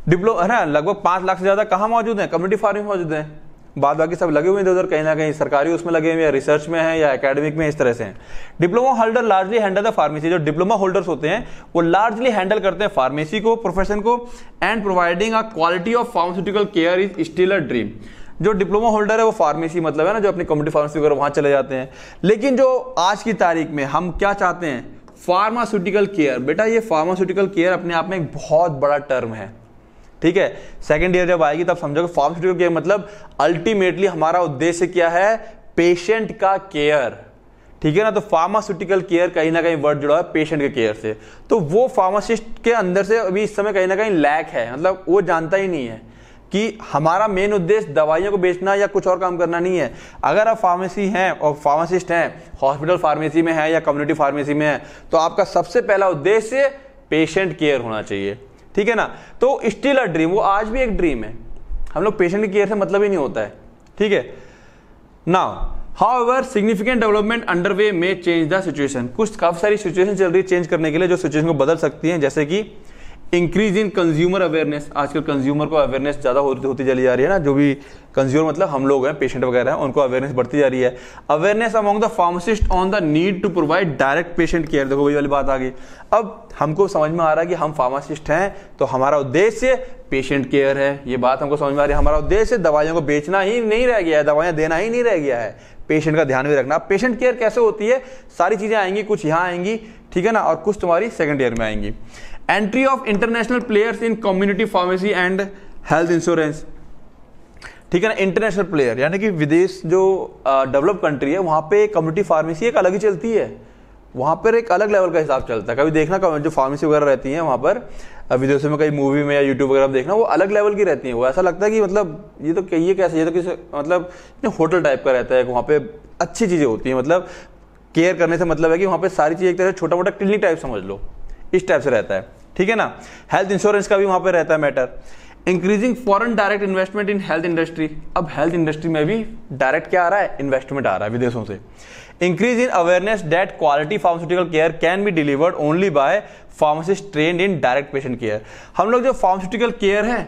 डिप्लो है ना लगभग पाँच लाख से ज़्यादा कहाँ मौजूद है कम्युनिटी फार्मिंग मौजूद हैं बाद बाकी सब लगे हुए इधर उधर कहीं ना कहीं सरकारी उसमें लगे हुए या रिसर्च में है या एकेडमिक में इस तरह से diploma holder largely handle the pharmacy जो डिप्लोमा होल्डर्स होते हैं वो लार्जली हैंडल करते हैं फार्मेसी को प्रोफेशन को and providing a quality of pharmaceutical care is still a dream जो डिप्लोमा होल्डर है वो फार्मेसी मतलब है ना जो अपनी कम्युनिटी फार्मेसी वगैरह वहाँ चले जाते हैं लेकिन जो आज की तारीख में हम क्या चाहते हैं फार्मास्यूटिकल केयर बेटा ये फार्मास्यूटिकल केयर अपने आप में एक बहुत बड़ा टर्म है ठीक है सेकेंड ईयर जब आएगी तब समझोगे फार्मास्यूटिकल केयर मतलब अल्टीमेटली हमारा उद्देश्य क्या है पेशेंट का केयर ठीक है ना तो फार्मास्यूटिकल केयर कहीं ना कहीं वर्ड जुड़ा है पेशेंट के केयर से तो वो फार्मासिस्ट के अंदर से अभी इस समय कहीं ना कहीं लैक है मतलब वो जानता ही नहीं है कि हमारा मेन उद्देश्य दवाइयों को बेचना या कुछ और काम करना नहीं है अगर आप फार्मेसी हैं और फार्मासिस्ट हैं हॉस्पिटल फार्मेसी में है या कम्युनिटी फार्मेसी में है तो आपका सबसे पहला उद्देश्य पेशेंट केयर होना चाहिए ठीक है ना तो स्टिल अ ड्रीम वो आज भी एक ड्रीम है हम लोग पेशेंट केयर से मतलब ही नहीं होता है ठीक है now however significant development under way में चेंज द सिचुएशन कुछ काफ़ी सारी सिचुएशन चल रही है चेंज करने के लिए जो सिचुएशन को बदल सकती हैं जैसे कि इंक्रीज इन कंज्यूमर अवेयरनेस आजकल कंज्यूमर को अवेयरनेस ज़्यादा होती चली जा रही है ना जो भी कंज्यूमर मतलब हम लोग हैं पेशेंट वगैरह हैं उनको अवेयरनेस बढ़ती जा रही है awareness among the pharmacist on the need to provide direct patient care देखो वही वाली बात आ गई अब हमको समझ में आ रहा है कि हम फार्मासिस्ट हैं तो हमारा उद्देश्य पेशेंट केयर है ये बात हमको समझ में आ रही है हमारा उद्देश्य दवाइयों को बेचना ही नहीं रह गया है दवाइयाँ देना ही नहीं रह गया है पेशेंट का ध्यान भी रखना पेशेंट केयर कैसे होती है सारी चीज़ें आएंगी कुछ यहाँ आएंगी ठीक है ना और कुछ तुम्हारी सेकेंड ईयर में आएंगी entry of international players in community pharmacy and health insurance ठीक है ना इंटरनेशनल प्लेयर यानी कि विदेश जो डेवलप कंट्री है वहाँ पे कम्युनिटी फार्मेसी एक अलग ही चलती है वहाँ पर एक अलग लेवल का हिसाब चलता है कभी देखना कभी जो फार्मेसी वगैरह रहती है वहाँ पर विदेशों में कई मूवी में या यूट्यूब वगैरह देखना वो अलग लेवल की रहती है वो ऐसा लगता है कि मतलब ये तो ये कैसे ये तो किसी मतलब होटल टाइप का रहता है वहाँ पे अच्छी चीज़ें होती हैं मतलब केयर करने से मतलब है कि वहाँ पे सारी चीज़ एक तरह छोटा मोटा क्लिनिक टाइप समझ लो इस टाइप से रहता है ठीक है ना हेल्थ इंश्योरेंस का भी वहां पर रहता है matter increasing foreign direct investment in health industry अब हेल्थ इंडस्ट्री में भी डायरेक्ट क्या आ रहा है इन्वेस्टमेंट आ रहा है विदेशों से increase in awareness that quality pharmaceutical care can be delivered only by pharmacist train in direct patient care हम लोग जो फार्मास्यूटिकल केयर है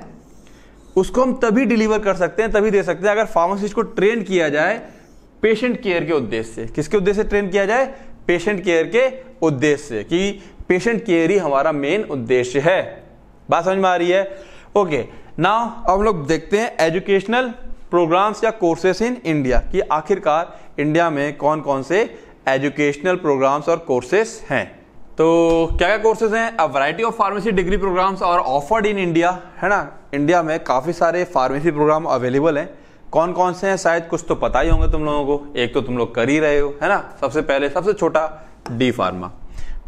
उसको हम तभी डिलीवर कर सकते हैं तभी दे सकते हैं अगर फार्मासिस्ट को ट्रेन किया जाए पेशेंट केयर के उद्देश्य से किसके उद्देश्य से ट्रेन किया जाए पेशेंट केयर के उद्देश्य से कि पेशेंट केयर ही हमारा मेन उद्देश्य है बात समझ में आ रही है ओके ना अब हम लोग देखते हैं एजुकेशनल प्रोग्राम्स या कोर्सेस इन इंडिया कि आखिरकार इंडिया में कौन कौन से एजुकेशनल प्रोग्राम्स और कोर्सेस हैं तो क्या क्या कोर्सेज हैं a variety of pharmacy degree programs are offered in India है ना इंडिया में काफ़ी सारे फार्मेसी प्रोग्राम अवेलेबल हैं कौन कौन से हैं शायद कुछ तो पता ही होंगे तुम लोगों को एक तो तुम लोग कर ही रहे हो है ना सबसे पहले सबसे छोटा डी फार्मा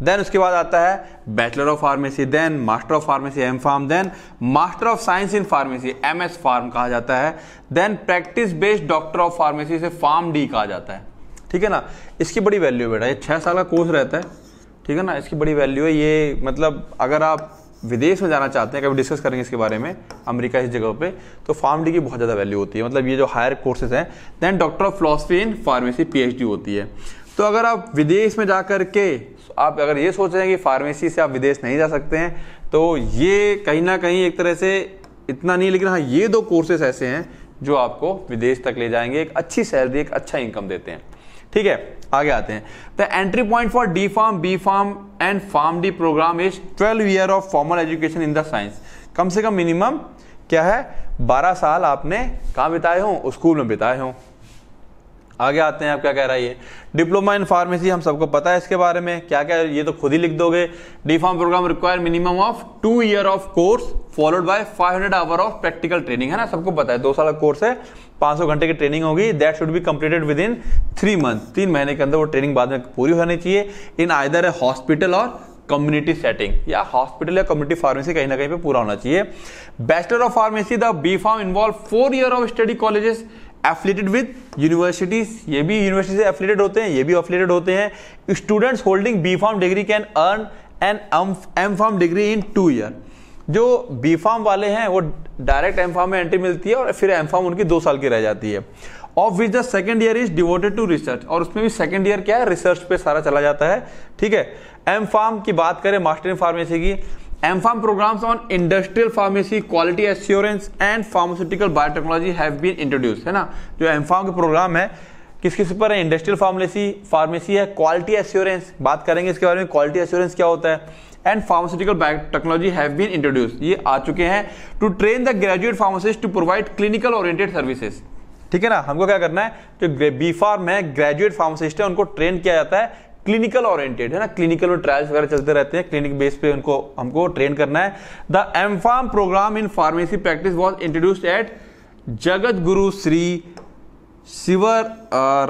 देन उसके बाद आता है bachelor of pharmacy then master of pharmacy M pharm then master of science in pharmacy M S pharm कहा जाता है then practice based doctor of pharmacy से फार्म डी कहा जाता है ठीक है ना इसकी बड़ी वैल्यू बेटा ये छः साल का कोर्स रहता है ठीक है ना इसकी बड़ी वैल्यू है ये मतलब अगर आप विदेश में जाना चाहते हैं कभी डिस्कस करेंगे इसके बारे में अमेरिका इस जगह पे तो फार्म डी की बहुत ज़्यादा वैल्यू होती है मतलब ये जो हायर कोर्सेज हैं then doctor of philosophy in pharmacy PhD होती है तो अगर आप विदेश में जा कर के आप अगर ये सोच रहे हैं कि फार्मेसी से आप विदेश नहीं जा सकते हैं तो ये कहीं ना कहीं एक तरह से इतना नहीं लेकिन हाँ ये दो कोर्सेस ऐसे हैं जो आपको विदेश तक ले जाएंगे एक अच्छी सैलरी एक अच्छा इनकम देते हैं ठीक है आगे आते हैं the entry point for D pharm B pharm and pharm D program is twelve year of formal education in the science कम से कम मिनिमम क्या है बारह साल आपने कहाँ बिताए हों स्कूल में बिताए हों आगे आते हैं आप क्या कह रहा है ये डिप्लोमा इन फार्मेसी हम सबको पता है इसके बारे में क्या क्या ये तो खुद ही लिख दोगे D pharm program require minimum of two year of course followed by 500 hour of practical training है ना सबको पता है दो साल का कोर्स है 500 घंटे की ट्रेनिंग होगी that should be completed within three month तीन महीने के अंदर वो ट्रेनिंग बाद में पूरी होनी चाहिए in either a hospital or community setting या हॉस्पिटल या कम्युनिटी फार्मेसी कहीं ना कहीं पे पूरा होना चाहिए bachelor of pharmacy the B pharm involve four year of study colleges affiliated with universities ये भी यूनिवर्सिटी से एफिलेटेड होते हैं ये भी एफिलेटेड होते हैं students holding B pharm degree can earn an M pharm degree in two year जो बी फॉर्म वाले हैं वो डायरेक्ट एम फॉर्म में एंट्री मिलती है और फिर एम फॉर्म उनकी दो साल की रह जाती है of which the second year is devoted to research और उसमें भी सेकेंड ईयर क्या है रिसर्च पे सारा चला जाता है ठीक है एम फार्म की बात करें मास्टर इन फार्मेसी की M pharm programs on industrial pharmacy quality assurance and pharmaceutical biotechnology have been introduce है ना जो एम फार्म के प्रोग्राम है किस किस पर है इंडस्ट्रियल फार्मेसी फार्मेसी है क्वालिटी एश्योरेंस बात करेंगे इसके बारे में क्वालिटी एश्योरेंस क्या होता है and pharmaceutical technology have been introduce ये आ चुके हैं to train the graduate pharmacist to provide clinical oriented services ठीक है ना हमको क्या करना है जो बी फार्म है ग्रेजुएट फार्मासिस्ट है उनको ट्रेन किया जाता है क्लिनिकल ओरिएंटेड है ना क्लिनिकल में ट्रायल्स वगैरह चलते रहते हैं क्लिनिक बेस पे उनको हमको ट्रेन करना है the M pharm program in pharmacy practice was introduced at Jagat Guru Shri 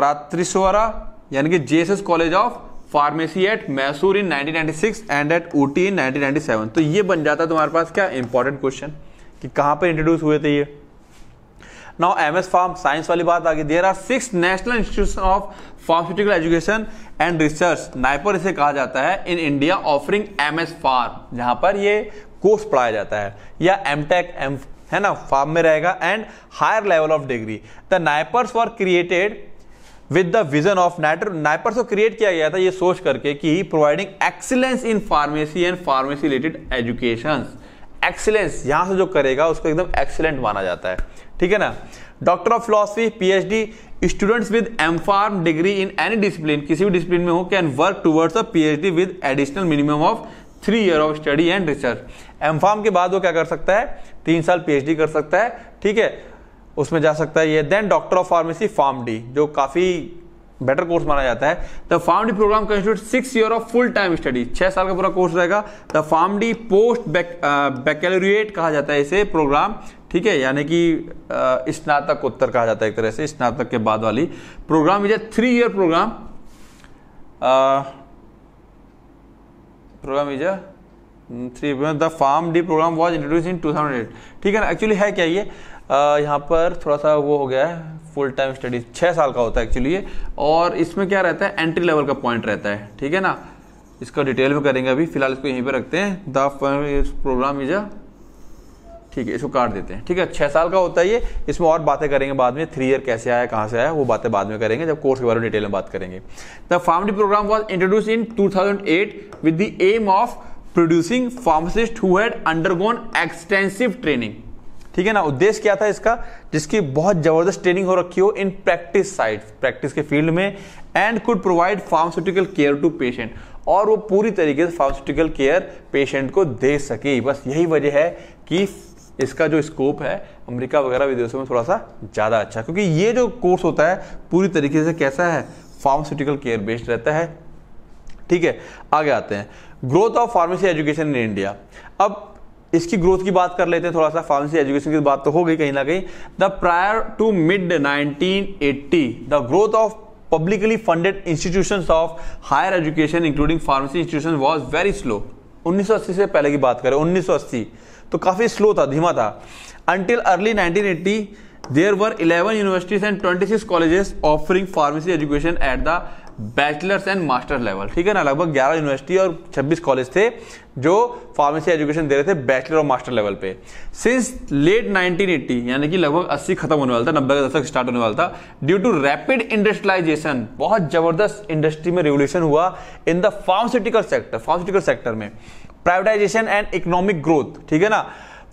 Shivarathreeshwara यानी कि JSS college of pharmacy at Mysore in 1996 and at Ooty in 1997 तो ये बन जाता है तुम्हारे पास क्या इंपॉर्टेंट क्वेश्चन कि कहाँ पर इंट्रोड्यूस हुए थे ये now M S pharm science वाली बात आ गई there are six national institution of pharmaceutical education and research NIPER इसे कहा जाता है in India offering M S pharm जहाँ पर ये कोर्स पढ़ाया जाता है या एम टेक एम है ना फार्म में रहेगा and higher level of degree the NIPERs were created with the vision of नाइटर नाइपर्स को क्रिएट किया गया था ये सोच करके कि providing excellence in pharmacy and pharmacy related education excellence यहाँ से जो करेगा उसको एकदम एक्सीलेंट माना जाता है ठीक है ना doctor of philosophy PhD students with M pharm degree in any discipline किसी भी डिसिप्लिन में हो can work towards a PhD with additional minimum of three year of study and research M pharm के बाद वो क्या कर सकता है तीन साल पीएचडी कर सकता है ठीक है उसमें जा सकता है ये then doctor of pharmacy pharm D जो काफ़ी बेटर कोर्स माना जाता है the pharm D program constitute six year of full time study छह साल का पूरा कोर्स रहेगा the pharm D post baccalaureate कहा जाता है इसे प्रोग्राम ठीक है यानी कि स्नातक उत्तर कहा जाता है एक तरह से स्नातक के बाद वाली programme is a three year programme programme is three the pharm D programme was introduce in two thousand eight ठीक है ना एक्चुअली है क्या ये यहाँ पर थोड़ा सा वो हो गया है फुल टाइम स्टडी छः साल का होता है एक्चुअली ये और इसमें क्या रहता है एंट्री लेवल का पॉइंट रहता है ठीक है ना इसका डिटेल में करेंगे अभी फिलहाल इसको यहीं पर रखते हैं द प्रोग्राम इज अ ठीक है इसको काट देते हैं ठीक है छः साल का होता है ये इसमें और बातें करेंगे बाद में थ्री ईयर कैसे आया कहाँ से आया वो बातें बाद में करेंगे जब कोर्स के बारे में डिटेल में बात करेंगे the pharm D programme was introduce in two thousand eight with the aim of producing pharmacist who had undergone extensive training ठीक है ना उद्देश्य क्या था इसका जिसकी बहुत जबरदस्त ट्रेनिंग हो रखी हो इन प्रैक्टिस साइड प्रैक्टिस के फील्ड में and could provide pharmaceutical care to patient और वो पूरी तरीके से फार्मास्यूटिकल केयर पेशेंट को दे सके बस यही वजह है कि इसका जो स्कोप है अमेरिका वगैरह विदेशों में थोड़ा सा ज़्यादा अच्छा क्योंकि ये जो कोर्स होता है पूरी तरीके से कैसा है फार्मास्यूटिकल केयर बेस्ड रहता है ठीक है आगे आते हैं growth of pharmacy education in India अब इसकी ग्रोथ की बात कर लेते हैं थोड़ा सा फार्मेसी एजुकेशन की बात तो हो गई कहीं ना कहीं the prior to mid nineteen eighty the growth of publicly funded institution of higher education including pharmacy institution was very slow 1980 से पहले की बात करें 1980 तो काफ़ी स्लो था धीमा था until early 1980 there were eleven universities and six colleges offering pharmacy education at the bachelors and master level ठीक है ना लगभग 11 यूनिवर्सिटी और 26 कॉलेज थे जो फार्मेसी एजुकेशन दे रहे थे बैचलर और मास्टर लेवल पे सिंस लेट 1980 यानी कि लगभग 80 खत्म होने वाला था नब्बे का दशक स्टार्ट होने वाला था ड्यू टू रैपिड इंडस्ट्रियलाइजेशन बहुत जबरदस्त इंडस्ट्री में रेवोल्यूशन हुआ in the pharmaceutical sector pharmaceutical sector में प्राइवेटाइजेशन एंड इकोनॉमिक ग्रोथ ठीक है ना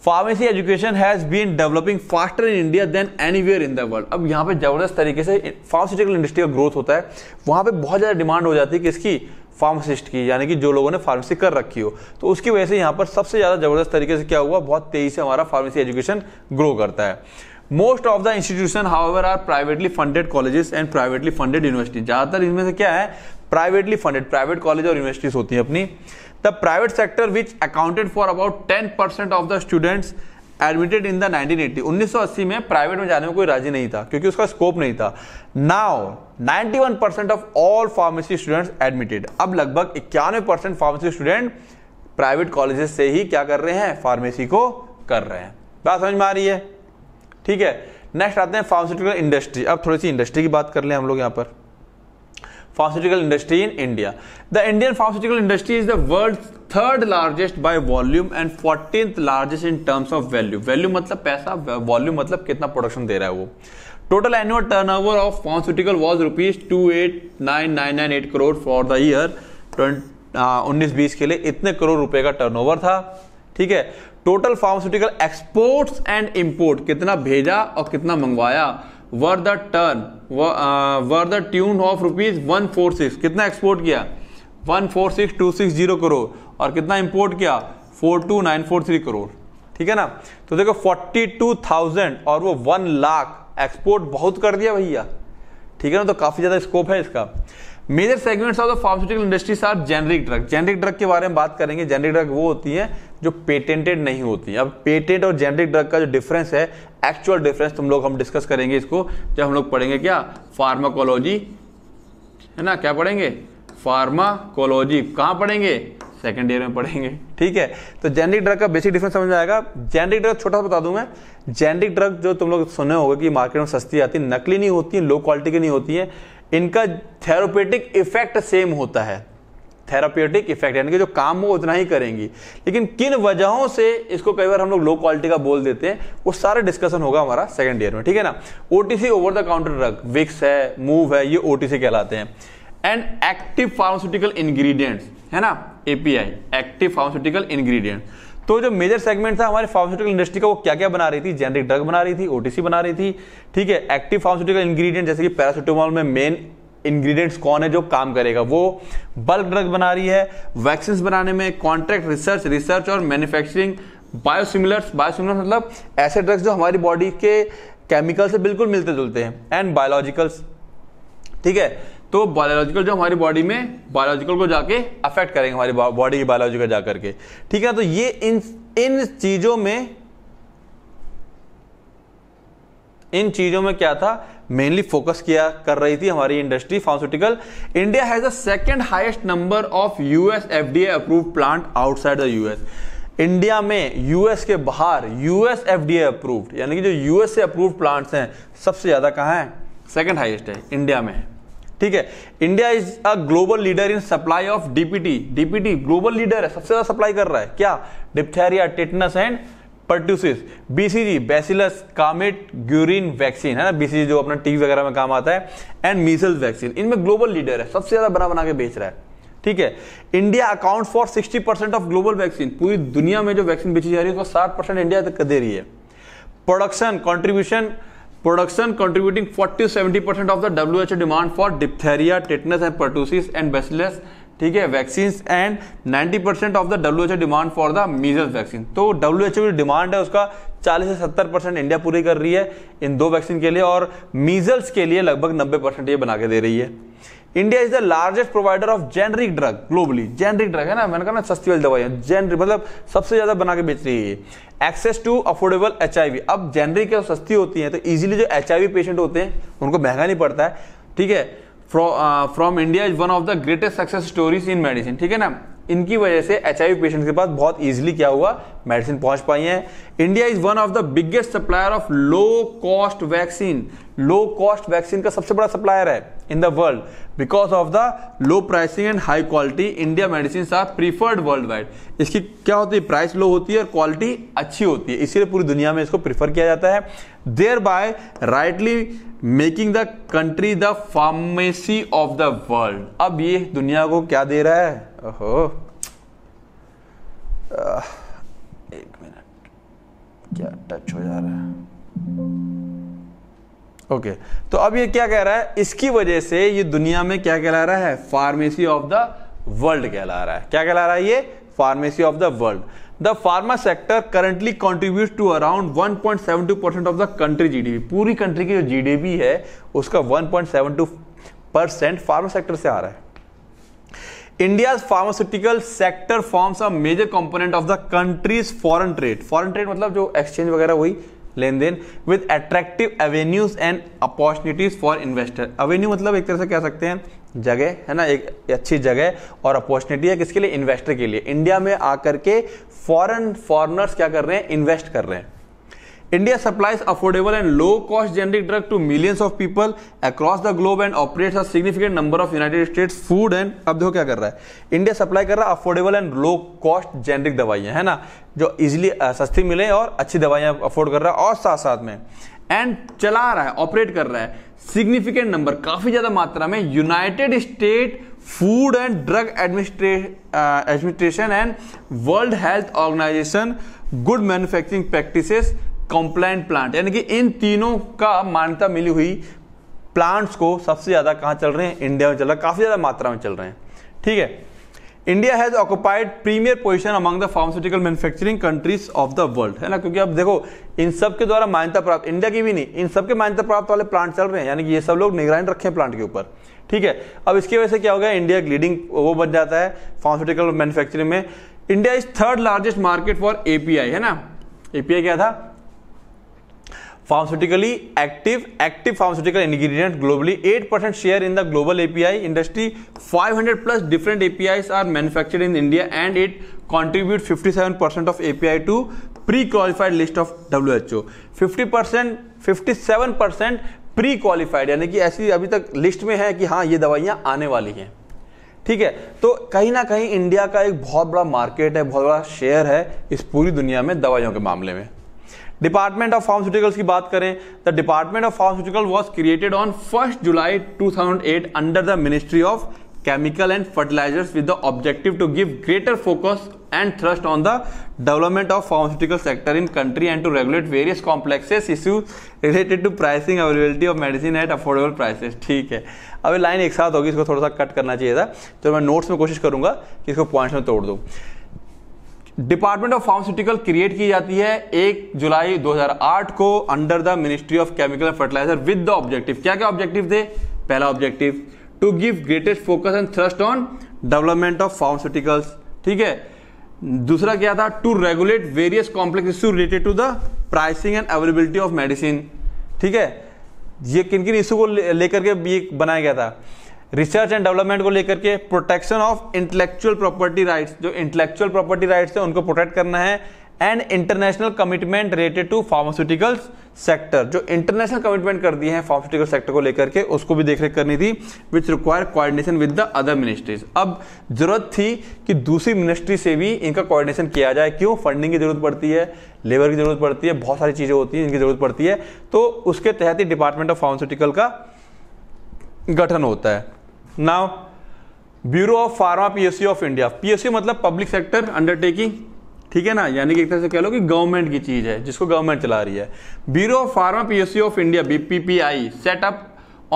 pharmacy education has been developing faster in India than anywhere in the world अब यहाँ पे जबरदस्त तरीके से फार्मास्यूटिकल इंडस्ट्री का ग्रोथ होता है वहाँ पे बहुत ज़्यादा डिमांड हो जाती है किसकी फार्मासिस्ट की यानी कि जो लोगों ने फार्मेसी कर रखी हो तो उसकी वजह से यहाँ पर सबसे ज़्यादा ज़बरदस्त तरीके से क्या हुआ बहुत तेज़ी से हमारा फार्मेसी एजुकेशन ग्रो करता है most of the institution however are privately funded colleges and privately funded university ज़्यादातर इनमें से क्या है प्राइवेटली फंडेड प्राइवेट कॉलेज और यूनिवर्सिटीज होती हैं अपनी private sector which accounted for about ten percent of the students admitted in the 1980 1980 में प्राइवेट में जाने में कोई राजी नहीं था क्योंकि उसका स्कोप नहीं था now 91 percent of all pharmacy students admitted अब लगभग इक्यानवे percent pharmacy student private colleges से ही क्या कर रहे हैं फार्मेसी को कर रहे हैं बात समझ में आ रही है ठीक है नेक्स्ट आते हैं फार्मास्यूटिकल इंडस्ट्री अब थोड़ी सी इंडस्ट्री की बात कर लें हम लोग यहाँ पर pharmaceutical industry in India. The Indian pharmaceutical industry is the world's third largest by volume and 14th largest in terms of value. Value मतलब पैसा, volume मतलब कितना production दे रहा है वो. Total annual turnover of pharmaceutical was rupees 289998 crore for the year 19 बीस के लिए इतने करोड़ रुपए का टर्नओवर था ठीक है total pharmaceutical exports and import कितना भेजा और कितना मंगवाया were the turn were the tune of rupees one four six कितना एक्सपोर्ट किया one four six two six zero crore और कितना इम्पोर्ट किया four two nine four three crore ठीक है ना तो देखो फोर्टी टू थाउजेंड और वो वन लाख एक्सपोर्ट बहुत कर दिया भैया ठीक है ना तो काफ़ी ज़्यादा स्कोप है इसका major segments of the pharmaceutical industries are generic drug generic drug के बारे में बात करेंगे जेनरिक ड्रग वो होती है जो पेटेंटेड नहीं होती अब पेटेंट और जेनरिक ड्रग का जो डिफरेंस है एक्चुअल डिफरेंस तुम लोग हम डिस्कस करेंगे इसको जब हम लोग पढ़ेंगे क्या फार्माकोलॉजी है ना क्या पढ़ेंगे फार्माकोलॉजी कहाँ पढ़ेंगे सेकेंड ईयर में पढ़ेंगे ठीक है तो जेनरिक ड्रग का बेसिक डिफरेंस समझ में आएगा जेनरिक ड्रग छोटा सा बता दूं मैं जेनरिक ड्रग जो तुम लोग सुने होगा कि मार्केट में सस्ती आती है नकली नहीं होती है लो क्वालिटी की नहीं होती है इनका थेरोपेटिक इफेक्ट सेम होता है थेरापेटिक इफेक्ट यानी कि जो काम हो उतना ही करेंगी लेकिन किन वजहों से इसको कई बार हम लोग लो क्वालिटी का बोल देते हैं वो सारा डिस्कशन होगा हमारा सेकेंड ईयर में ठीक है ना OTC over the counter drug Vicks है मूव है ये ओटीसी कहलाते हैं एंड एक्टिव फार्मास्यूटिकल इंग्रेडिएंट्स है ना एपीआई एक्टिव फार्मास्यूटिकल इंग्रेडिएंट्स तो जो मेजर सेगमेंट था हमारे फार्मास्यूटिकल इंडस्ट्री का वो क्या क्या बना रही थी जेनरिक ड्रग बना रही थी ओटीसी बना रही थी ठीक है एक्टिव फार्मास्यूटिकल इंग्रीडियंट जैसे कि पैरासिटामोल में मेन इंग्रेडिएंट्स कौन है जो काम करेगा वो बल्क ड्रग बना रही है वैक्सीन बनाने में कॉन्ट्रैक्ट रिसर्च रिसर्च और मैन्युफैक्चरिंग बायोसिमिलर्स बायोसिमिलर मतलब ऐसे ड्रग्स जो हमारी बॉडी के केमिकल से बिल्कुल मिलते जुलते हैं एंड बायोलॉजिकल्स ठीक है तो बायोलॉजिकल जो हमारी बॉडी में बायोलॉजिकल को जाके अफेक्ट करेंगे हमारी बॉडी की बायोलॉजिकल जा करके ठीक है तो ये इन इन चीज़ों में इन चीज़ों में क्या था मेनली फोकस किया कर रही थी हमारी industry pharmaceutical India has the second highest number of US FDA approve plant outside the US India में यूएस के बाहर यूएस एफडीए अप्रूव्ड यानी कि जो यूएस से अप्रूव प्लांट्स हैं सबसे ज़्यादा कहाँ है सेकेंड हाइस्ट है इंडिया में ठीक है India is a global leader in supply of DPT DPT global leader है सबसे ज्यादा सप्लाई कर रहा है क्या diphtheria tetanus and pertussis BCG bacillus Calmette Guerin vaccine है ना बीसीजी जो अपना टीवी वगैरह में काम आता है एंड मीजल वैक्सीन इनमें ग्लोबल लीडर है सबसे ज्यादा बना बना के बेच रहा है ठीक है India account for 60 percent of global vaccine पूरी दुनिया में जो वैक्सीन बेची जा रही है उसको 60 परसेंट इंडिया तक दे रही है production contribution production contributing 40 70 percent of the W H demand for diphtheria tetanus and pertussis and bacillus ठीक है vaccine and 90 percent of the W H demand for the measles vaccine तो W H की demand है उसका 40 से 70 percent India पूरी कर रही है इन दो वैक्सीन के लिए और मीजल्स के लिए लगभग 90 परसेंट ये बना के दे रही है India is the largest provider of generic drug globally generic drug है ना मैंने कहा ना सस्ती वाली दवाई जेनरिक मतलब सबसे ज्यादा बना के बेच रही है एक्सेस टू अफोर्डेबल एच अब जेनरिक सस्ती होती है तो इजिली जो एच पेशेंट होते हैं उनको महंगा नहीं पड़ता है ठीक है from India is one of the greatest success stories in medicine ठीक है ना इनकी वजह से एच आई पेशेंट के पास बहुत ईजिली क्या हुआ मेडिसिन पहुंच पाई है India is one of the biggest supplier of low cost vaccine low cost vaccine का सबसे बड़ा सप्लायर है in the world because of the low pricing and high quality India medicine are preferred world wide इसकी क्या होती है price लो होती है और क्वालिटी अच्छी होती है इसीलिए पूरी दुनिया में इसको प्रीफर किया जाता है thereby rightly making the country the pharmacy of the world अब ये दुनिया को क्या दे रहा है ओहो एक मिनट क्या टच हो जा रहा है ओके तो अब ये क्या कह रहा है इसकी वजह से ये दुनिया में क्या कहला रहा है फार्मेसी ऑफ द वर्ल्ड कहला रहा है क्या कहला रहा है ये pharmacy of the world the pharma sector currently contribute to around 1.72 percent of the country GDP पूरी कंट्री की जो जीडीपी है उसका 1.72 परसेंट फार्मा सेक्टर से आ रहा है India's pharmaceutical sector forms a major component of the countries foreign trade Foreign trade मतलब जो एक्सचेंज वगैरह हुई लेन देन with attractive avenues and opportunities for investor avenue मतलब एक तरह से कह सकते हैं जगह है ना एक अच्छी जगह और अपॉर्चुनिटी है किसके लिए इन्वेस्टर के लिए इंडिया में आकर के फॉरन फॉरनर्स क्या कर रहे हैं इन्वेस्ट कर रहे हैं India supplies affordable and low cost generic drug to millions of people across the globe and operates a significant number of United States food and अब देखो क्या कर रहा है इंडिया सप्लाई कर रहा है affordable and low cost generic दवाइयाँ है ना जो इजिली सस्ती मिले और अच्छी दवाइयाँ अफोर्ड कर रहा है और साथ साथ में एंड चला रहा है ऑपरेट कर रहा है सिग्निफिकेंट नंबर काफी ज्यादा मात्रा में United State Food and Drug Administration and World Health Organization good manufacturing practices compliant plant यानी कि इन तीनों का मान्यता मिली हुई प्लांट्स को सबसे ज़्यादा कहाँ चल रहे हैं इंडिया में चल रहा है काफ़ी ज़्यादा मात्रा में चल रहे हैं ठीक है India has occupied premier position among the pharmaceutical manufacturing countries of the world है ना क्योंकि अब देखो इन सब के द्वारा मान्यता प्राप्त इंडिया की भी नहीं इन सब के मान्यता प्राप्त वाले प्लांट चल रहे हैं यानी कि ये सब लोग निगरानी रखे हैं प्लांट के ऊपर ठीक है अब इसकी वजह से क्या हो गया इंडिया लीडिंग वो बन जाता है फार्मास्यूटिकल मैन्युफैक्चरिंग में India is third largest market for API है ना एपीआई क्या था pharmaceutically active active pharmaceutical ingredient globally 8% share in the global API industry 500 plus different APIs are manufactured in India and it contribute 57% of API to pre qualified list of WHO 50% 57% pre qualified यानी कि ऐसी अभी तक list में है कि हाँ ये दवाइयाँ आने वाली हैं ठीक है तो कहीं ना कहीं इंडिया का एक बहुत बड़ा मार्केट है बहुत बड़ा शेयर है इस पूरी दुनिया में दवाइयों के मामले में डिपार्टमेंट ऑफ फार्मास्यूटिकल्स की बात करें the department of pharmaceutical was created on first July 2008 under the ministry of chemical and fertilizers with the objective to give greater focus and thrust on the development of pharmaceutical sector in country and to regulate various complexes issue related to pricing availability of medicine at affordable prices ठीक है अभी line एक साथ होगी इसको थोड़ा सा cut करना चाहिए था तो मैं नोट्स में कोशिश करूंगा कि इसको पॉइंट्स में तोड़ दूँ डिपार्टमेंट ऑफ फार्मास्यूटिकल क्रिएट की जाती है एक जुलाई 2008 को under the ministry of chemical and fertilizer with the objective क्या क्या ऑब्जेक्टिव थे पहला objective to give greatest focus and thrust on development of pharmaceuticals ठीक है दूसरा क्या था to regulate various complex issue related to the pricing and availability of medicine ठीक है ये किन किन इशू को लेकर ले के ये बनाया गया था रिसर्च एंड डेवलपमेंट को लेकर के protection of intellectual property rights जो इंटेलेक्चुअल प्रॉपर्टी राइट्स है उनको प्रोटेक्ट करना है and international commitment related to pharmaceutical sector जो इंटरनेशनल कमिटमेंट कर दिए हैं फार्मास्यूटिकल सेक्टर को लेकर के उसको भी देख रेख करनी थी which require coordination with the other ministries अब जरूरत थी कि दूसरी मिनिस्ट्री से भी इनका कोऑर्डिनेशन किया जाए क्यों फंडिंग की जरूरत पड़ती है लेबर की जरूरत पड़ती है बहुत सारी चीज़ें होती हैं इनकी जरूरत पड़ती है तो उसके तहत ही डिपार्टमेंट ऑफ फार्मास्यूटिकल का गठन होता है now bureau of pharma PSC of India PSC मतलब पब्लिक सेक्टर अंडरटेकिंग ठीक है ना यानी कि एक तरह से कह लो कि गवर्नमेंट की चीज है जिसको गवर्नमेंट चला रही है bureau of pharma PSC of India BPPI setup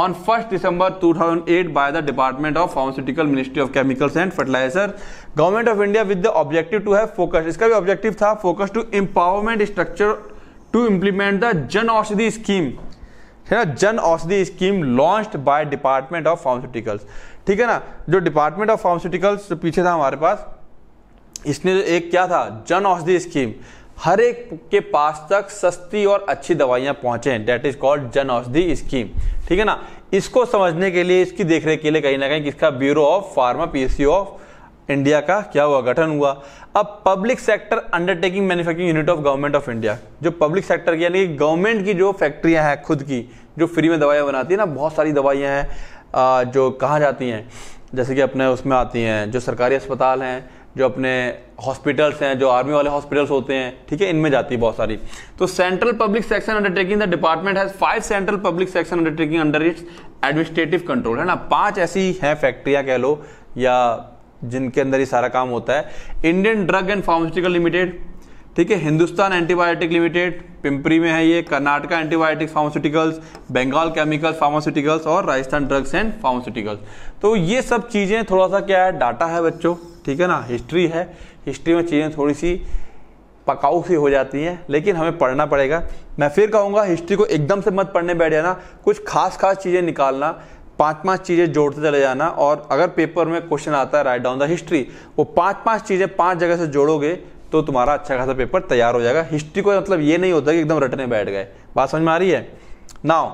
on first December 2008 by the department of pharmaceutical ministry of chemicals and fertilizer government of India with the objective to have focus इसका भी objective था focus to empowerment structure to implement the Jan Aushadhi scheme है ना Jan Aushadhi scheme launch by department of pharmaceuticals ठीक है ना जो department of pharmaceuticals पीछे था हमारे पास इसने एक क्या था जन औषधि स्कीम हर एक के पास तक सस्ती और अच्छी दवाइयां पहुंचे डेट इज कॉल्ड जन औषधि स्कीम ठीक है ना इसको समझने के लिए इसकी देखरेख के लिए कहीं ना कहीं किसका bureau of pharma PSC of India का क्या हुआ गठन हुआ अब public sector undertaking manufacturing unit of government of India जो पब्लिक सेक्टर की यानी गवर्नमेंट की जो फैक्ट्रियां हैं खुद की जो फ्री में दवाइयां बनाती है ना बहुत सारी दवाइयाँ हैं जो कहाँ जाती हैं जैसे कि अपने उसमें आती हैं जो सरकारी अस्पताल हैं जो अपने हॉस्पिटल्स हैं जो आर्मी वाले हॉस्पिटल्स होते हैं ठीक है इनमें जाती है बहुत सारी तो central public section undertaking the department has five central public section undertaking under its administrative control है ना पांच ऐसी हैं फैक्ट्रियां कह लो या जिनके अंदर ये सारा काम होता है Indian drug and pharmaceutical limited ठीक है हिंदुस्तान एंटीबायोटिक लिमिटेड पिंपरी में है ये Karnataka antibiotic pharmaceuticals Bengal chemical pharmaceuticals और राजस्थान ड्रग्स एंड फार्मास्यूटिकल्स तो ये सब चीज़ें थोड़ा सा क्या है डाटा है बच्चों ठीक है ना हिस्ट्री है हिस्ट्री में चीज़ें थोड़ी सी पकाऊ सी हो जाती हैं लेकिन हमें पढ़ना पड़ेगा मैं फिर कहूँगा हिस्ट्री को एकदम से मत पढ़ने बैठ जाना कुछ खास खास चीज़ें निकालना पांच पांच चीज़ें जोड़ते चले जाना और अगर पेपर में क्वेश्चन आता है राइट डाउन द हिस्ट्री वो पांच पांच चीज़ें पांच जगह से जोड़ोगे तो तुम्हारा अच्छा खासा पेपर तैयार हो जाएगा हिस्ट्री को मतलब ये नहीं होता कि एकदम रटने बैठ गए बात समझ में आ रही है नाउ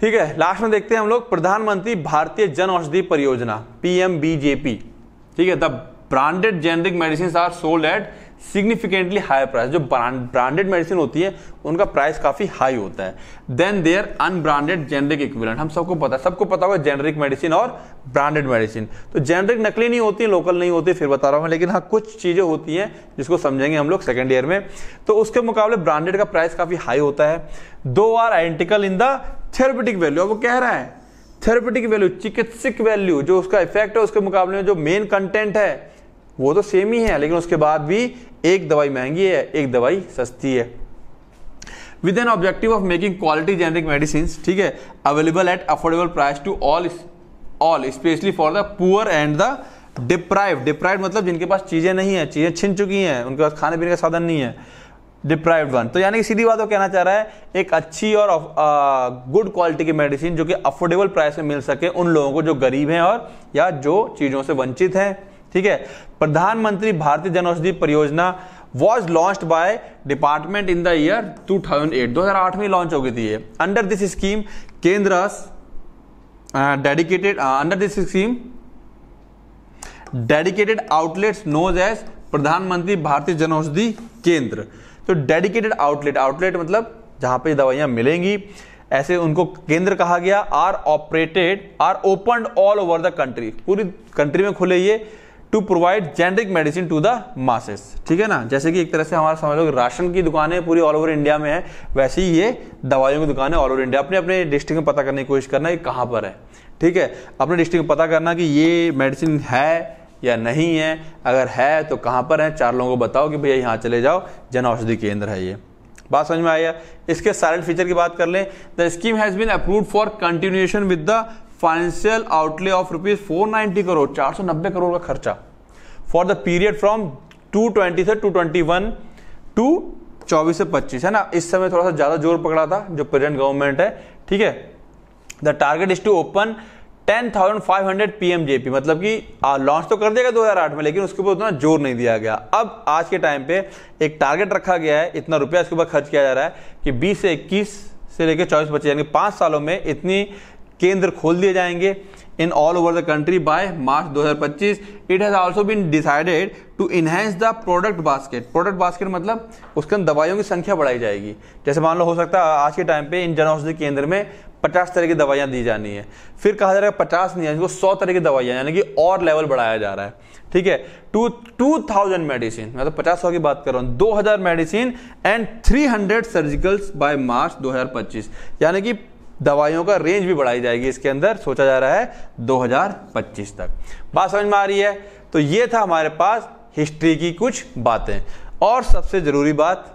ठीक है लास्ट में देखते हैं हम लोग प्रधानमंत्री भारतीय जन औषधि परियोजना पी ठीक है the branded generic medicine are sold at significantly higher price जो ब्रांडेड मेडिसिन होती है उनका प्राइस काफ़ी हाई होता है than their unbranded generic equivalent हम सबको पता है सबको पता होगा जेनरिक मेडिसिन और ब्रांडेड मेडिसिन तो जेनरिक नकली नहीं होती लोकल नहीं होती फिर बता रहा हूं लेकिन हाँ कुछ चीज़ें होती हैं जिसको समझेंगे हम लोग सेकेंड ईयर में तो उसके मुकाबले ब्रांडेड का प्राइस काफ़ी हाई होता है though are identical in the therapeutic value अब वो कह रहा है थेरेपेटिक वैल्यू चिकित्सिक वैल्यू जो उसका इफेक्ट है उसके मुकाबले में जो मेन कंटेंट है वो तो सेम ही है लेकिन उसके बाद भी एक दवाई महंगी है एक दवाई सस्ती है with an objective of making quality generic medicine ठीक है available at affordable price to all all specially for the poor and the deprive deprive मतलब जिनके पास चीज़ें नहीं है चीज़ें छिन चुकी हैं उनके पास खाने पीने का साधन नहीं है डिप्राइव वन तो यानी कि सीधी बात वो कहना चाह रहा है एक अच्छी और गुड uh, क्वालिटी की मेडिसिन जो कि अफोर्डेबल प्राइस में मिल सके उन लोगों को जो गरीब हैं और या जो चीज़ों से वंचित हैं ठीक है प्रधानमंत्री Bhartiya Aushadhi Pariyojana was launch by department in the year 2008 2008 में लॉन्च हो गई थी under this scheme Kendra dedicated under this scheme dedicated outlets knows as Pradhan Mantri Bhartiya औषधि केंद्र तो डेडिकेटेड आउटलेट आउटलेट मतलब जहां पे दवाइयां मिलेंगी ऐसे उनको केंद्र कहा गया are operated are open all over the country पूरी कंट्री में खुले ये to provide generic medicine to the masses ठीक है ना जैसे कि एक तरह से हमारा समझ लो राशन की दुकानें पूरी ऑल ओवर इंडिया में है वैसे ही ये दवाइयों की दुकानें ऑल ओवर इंडिया अपने अपने डिस्ट्रिक्ट में पता करने की कोशिश करना कि कहाँ पर है ठीक है अपने डिस्ट्रिक्ट में पता करना कि ये मेडिसिन है या नहीं है अगर है तो कहाँ पर है चार लोगों को बताओ कि भैया यहाँ चले जाओ जन औषधि केंद्र है ये बात समझ में आई है इसके साइलेंट फीचर की बात कर लें the scheme has been approved for continuation with the financial outlay of rupees four ninety crore चार सौ नब्बे करोड़ का खर्चा for the period from two twenty से टू ट्वेंटी वन टू चौबीस से पच्चीस है ना इस समय थोड़ा सा ज्यादा जोर पकड़ा था जो प्रेजेंट गवर्नमेंट है ठीक है the target is to open ten thousand five hundred P M JP मतलब कि लॉन्च तो कर देगा दो हजार आठ में लेकिन उसके ऊपर उतना जोर नहीं दिया गया अब आज के टाइम पे एक टारगेट रखा गया है इतना रुपया इसके ऊपर खर्च किया जा रहा है कि बीस से इक्कीस से लेकर चौबीस पच्चीस यानी पांच सालों में इतनी केंद्र खोल दिए जाएंगे in all over the country by March 2025. It has also been decided to enhance the product basket product basket मतलब उसके अंदर दवाइयों की संख्या बढ़ाई जाएगी जैसे मान लो हो सकता है आज के टाइम पे इन जन औषधि केंद्र में 50 तरह की दवाइयाँ दी जानी है फिर कहा जा रहा है पचास नहीं इसको सौ तरह की दवाइयाँ यानी कि और लेवल बढ़ाया जा रहा है ठीक है टू टू थाउजेंड मेडिसिन मैं तो पचास सौ की बात कर रहा हूँ दो हज़ार medicine and three hundred surgicals by March दो हजार पच्चीस यानी कि दवाइयों का रेंज भी बढ़ाई जाएगी इसके अंदर सोचा जा रहा है 2025 तक बात समझ में आ रही है तो ये था हमारे पास हिस्ट्री की कुछ बातें और सबसे ज़रूरी बात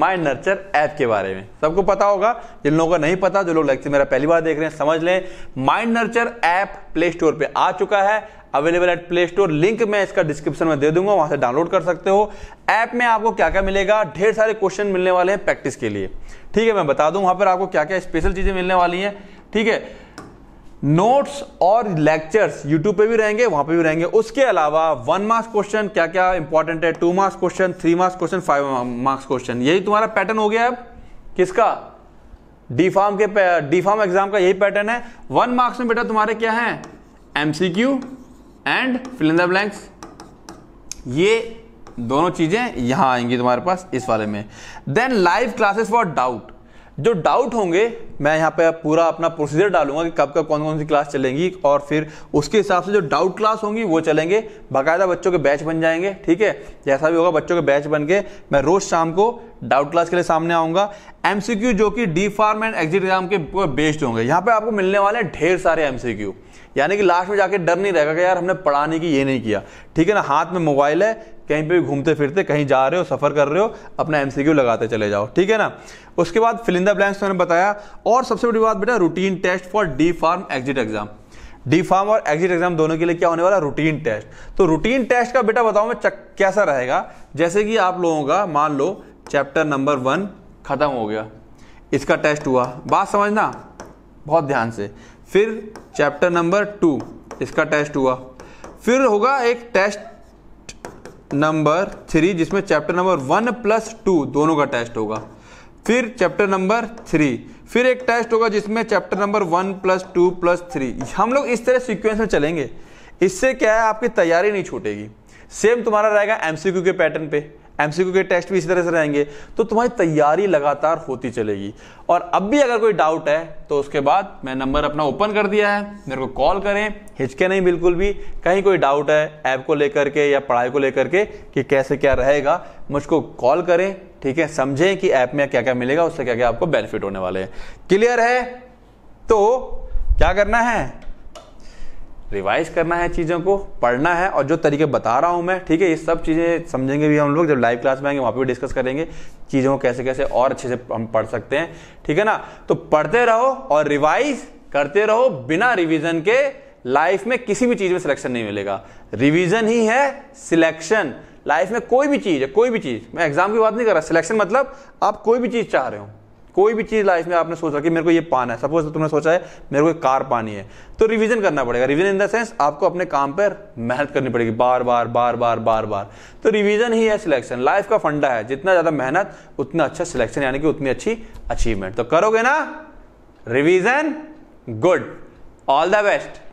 माई नर्चर ऐप के बारे में सबको पता होगा जिन लोगों को नहीं पता जो लोग लेक्चर मेरा पहली बार देख रहे हैं समझ लें mind nurture app play store पर आ चुका है available at play store link मैं इसका डिस्क्रिप्शन में दे दूंगा वहां से डाउनलोड कर सकते हो ऐप में आपको क्या क्या मिलेगा ढेर सारे क्वेश्चन मिलने वाले हैं प्रैक्टिस के लिए ठीक है मैं बता दूं वहां पर आपको क्या क्या स्पेशल चीजें मिलने वाली हैं ठीक है नोट्स और लेक्चर्स यूट्यूब पे भी रहेंगे वहां पे भी रहेंगे उसके अलावा वन मार्क्स क्वेश्चन क्या क्या इंपॉर्टेंट है two marks question three marks question five marks question यही तुम्हारा पैटर्न हो गया अब किसका डी फार्म के डी फार्म एग्जाम का यही पैटर्न है वन मार्क्स में बेटा तुम्हारे क्या है MCQ and fill in the blanks ये दोनों चीज़ें यहां आएंगी तुम्हारे पास इस वाले में then live classes for doubt जो डाउट होंगे मैं यहां पे पूरा अपना प्रोसीजर डालूंगा कि कब कब कौन कौन सी क्लास चलेंगी और फिर उसके हिसाब से जो डाउट क्लास होंगी वो चलेंगे बाकायदा बच्चों के बैच बन जाएंगे ठीक है जैसा भी होगा बच्चों के बैच बन के मैं रोज़ शाम को डाउट क्लास के लिए सामने आऊंगा एमसीक्यू जो कि D pharm and exit exam के बेस्ड होंगे यहां पर आपको मिलने वाले ढेर सारे एमसीक्यू यानी कि लास्ट में जाके डर नहीं रहेगा कि यार हमने पढ़ाने की ये नहीं किया ठीक है ना हाथ में मोबाइल है कहीं पे भी घूमते फिरते कहीं जा रहे हो सफ़र कर रहे हो अपना एमसीक्यू लगाते चले जाओ ठीक है ना उसके बाद फिलिंदा ब्लैंक्स तो मैंने बताया और सबसे बड़ी बात बेटा routine test for D pharm exit exam D pharm और एग्जिट एग्जाम दोनों के लिए क्या होने वाला रूटीन टेस्ट तो रूटीन टेस्ट का बेटा बताओ मैं कैसा रहेगा जैसे कि आप लोगों का मान लो चैप्टर नंबर वन खत्म हो गया इसका टेस्ट हुआ बात समझना बहुत ध्यान से फिर चैप्टर नंबर टू इसका टेस्ट हुआ फिर होगा एक टेस्ट नंबर थ्री जिसमें chapter number one plus two दोनों का टेस्ट होगा फिर चैप्टर नंबर थ्री फिर एक टेस्ट होगा जिसमें chapter number one plus two plus three हम लोग इस तरह सीक्वेंस में चलेंगे इससे क्या है आपकी तैयारी नहीं छूटेगी सेम तुम्हारा रहेगा एमसीक्यू के पैटर्न पे एमसीक्यू के टेस्ट भी इसी तरह से रहेंगे तो तुम्हारी तैयारी लगातार होती चलेगी और अब भी अगर कोई डाउट है तो उसके बाद मैं नंबर अपना ओपन कर दिया है मेरे को कॉल करें हिचके नहीं बिल्कुल भी कहीं कोई डाउट है ऐप को लेकर के या पढ़ाई को लेकर के कि कैसे क्या रहेगा मुझको कॉल करें ठीक है समझें कि ऐप में क्या क्या मिलेगा उससे क्या क्या आपको बेनिफिट होने वाले हैं क्लियर है तो क्या करना है रिवाइज करना है चीज़ों को पढ़ना है और जो तरीके बता रहा हूँ मैं ठीक है ये सब चीज़ें समझेंगे भी हम लोग जब लाइव क्लास में आएंगे वहाँ पे भी डिस्कस करेंगे चीज़ों को कैसे कैसे और अच्छे से हम पढ़ सकते हैं ठीक है ना तो पढ़ते रहो और रिवाइज करते रहो बिना रिविजन के लाइफ में किसी भी चीज़ में सिलेक्शन नहीं मिलेगा रिविजन ही है सिलेक्शन लाइफ में कोई भी चीज़ है कोई भी चीज़ मैं एग्जाम की बात नहीं कर रहा सिलेक्शन मतलब आप कोई भी चीज़ चाह रहे हो कोई भी चीज़ लाइफ में आपने सोचा कि मेरे को ये पाना है सपोज तुमने सोचा है मेरे को कार पानी है तो रिवीजन करना पड़ेगा रिवीजन इन द सेंस आपको अपने काम पर मेहनत करनी पड़ेगी बार बार बार बार बार बार तो रिवीजन ही है सिलेक्शन लाइफ का फंडा है जितना ज़्यादा मेहनत उतना अच्छा सिलेक्शन यानी कि उतनी अच्छी अचीवमेंट तो करोगे ना revision good all the best